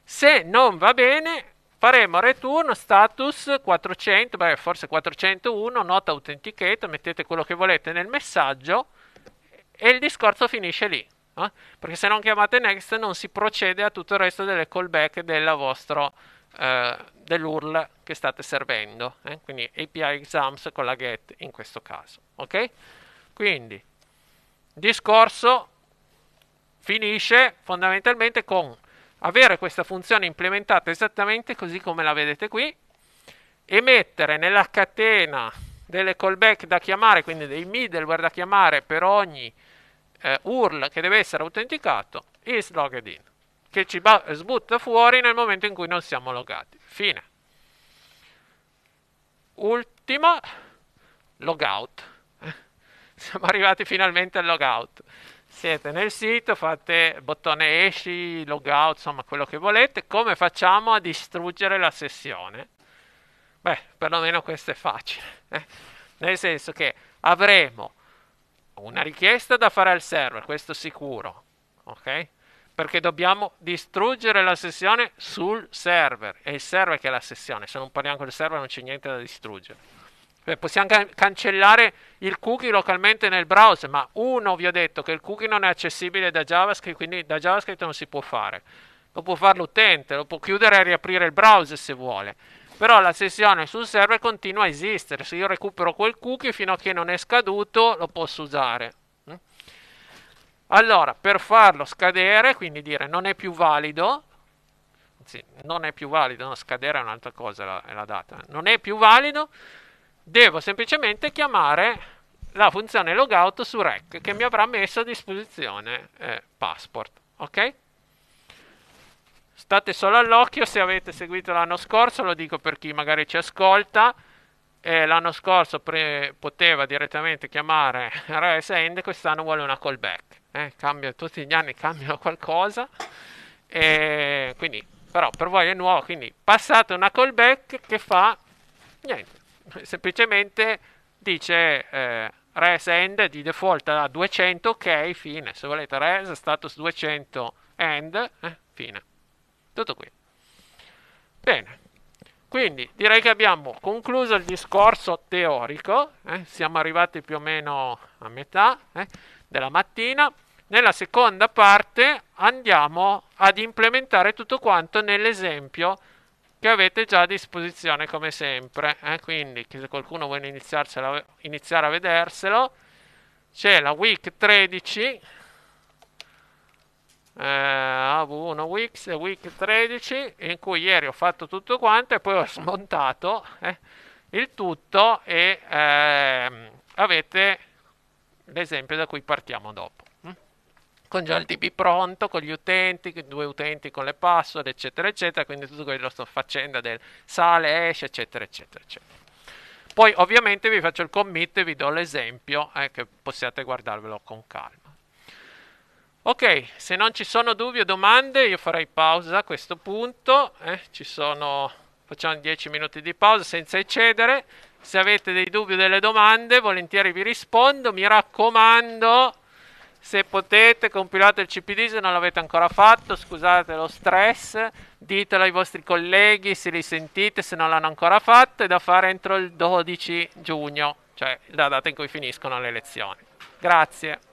se non va bene faremo return status 400, beh, forse 401, not authenticate, mettete quello che volete nel messaggio e il discorso finisce lì. Eh? Perché se non chiamate next non si procede a tutto il resto delle callback della vostro, eh, dell'URL che state servendo. Eh? Quindi API exams con la get in questo caso. Ok? Quindi discorso finisce fondamentalmente con avere questa funzione implementata esattamente così come la vedete qui e mettere nella catena delle callback da chiamare, quindi dei middleware da chiamare per ogni eh, URL che deve essere autenticato, is logged in, che ci sbutta fuori nel momento in cui non siamo logati. Fine. Ultima, logout. Siamo arrivati finalmente al logout siete nel sito, fate bottone esci, logout, insomma quello che volete. Come facciamo a distruggere la sessione? Beh, perlomeno questo è facile. Eh? Nel senso che avremo una richiesta da fare al server, questo sicuro, ok? Perché dobbiamo distruggere la sessione sul server. È il server che è la sessione, se non parliamo con il server non c'è niente da distruggere. Cioè, possiamo can- cancellare il cookie localmente nel browser, ma uno vi ho detto che il cookie non è accessibile da JavaScript, quindi da JavaScript non si può fare. Lo può fare l'utente, lo può chiudere e riaprire il browser se vuole. Però la sessione sul server continua a esistere. Se io recupero quel cookie fino a che non è scaduto, lo posso usare. Mm? Allora, per farlo scadere, quindi dire non è più valido, anzi, non è più valido, no, scadere è un'altra cosa, la, è la data, non è più valido, devo semplicemente chiamare la funzione logout su rec che mi avrà messo a disposizione eh, passport ok state solo all'occhio se avete seguito l'anno scorso lo dico per chi magari ci ascolta eh, l'anno scorso pre- poteva direttamente chiamare RSend, quest'anno vuole una callback. Eh? Cambia, tutti gli anni cambiano qualcosa. E quindi, però per voi è nuovo, quindi passate una callback che fa niente, semplicemente dice eh, res end di default a 200, ok, fine. Se volete res status 200 end, eh, fine. Tutto qui. Bene, quindi direi che abbiamo concluso il discorso teorico, eh, siamo arrivati più o meno a metà eh, della mattina. Nella seconda parte andiamo ad implementare tutto quanto nell'esempio che avete già a disposizione come sempre. Eh? Quindi se qualcuno vuole iniziare a vederselo, c'è la week 13, eh, AV1 weeks week 13, in cui ieri ho fatto tutto quanto e poi ho smontato eh, il tutto e ehm, avete l'esempio da cui partiamo dopo con già il DB pronto, con gli utenti, due utenti con le password, eccetera, eccetera, quindi tutto quello sto facendo del sale, esce, eccetera, eccetera, eccetera. Poi ovviamente vi faccio il commit e vi do l'esempio eh, che possiate guardarvelo con calma. Ok, se non ci sono dubbi o domande io farei pausa a questo punto, eh, sono... facciamo 10 minuti di pausa senza eccedere, se avete dei dubbi o delle domande volentieri vi rispondo, mi raccomando se potete compilate il cpd se non l'avete ancora fatto scusate lo stress ditelo ai vostri colleghi se li sentite se non l'hanno ancora fatto è da fare entro il 12 giugno cioè la data in cui finiscono le lezioni grazie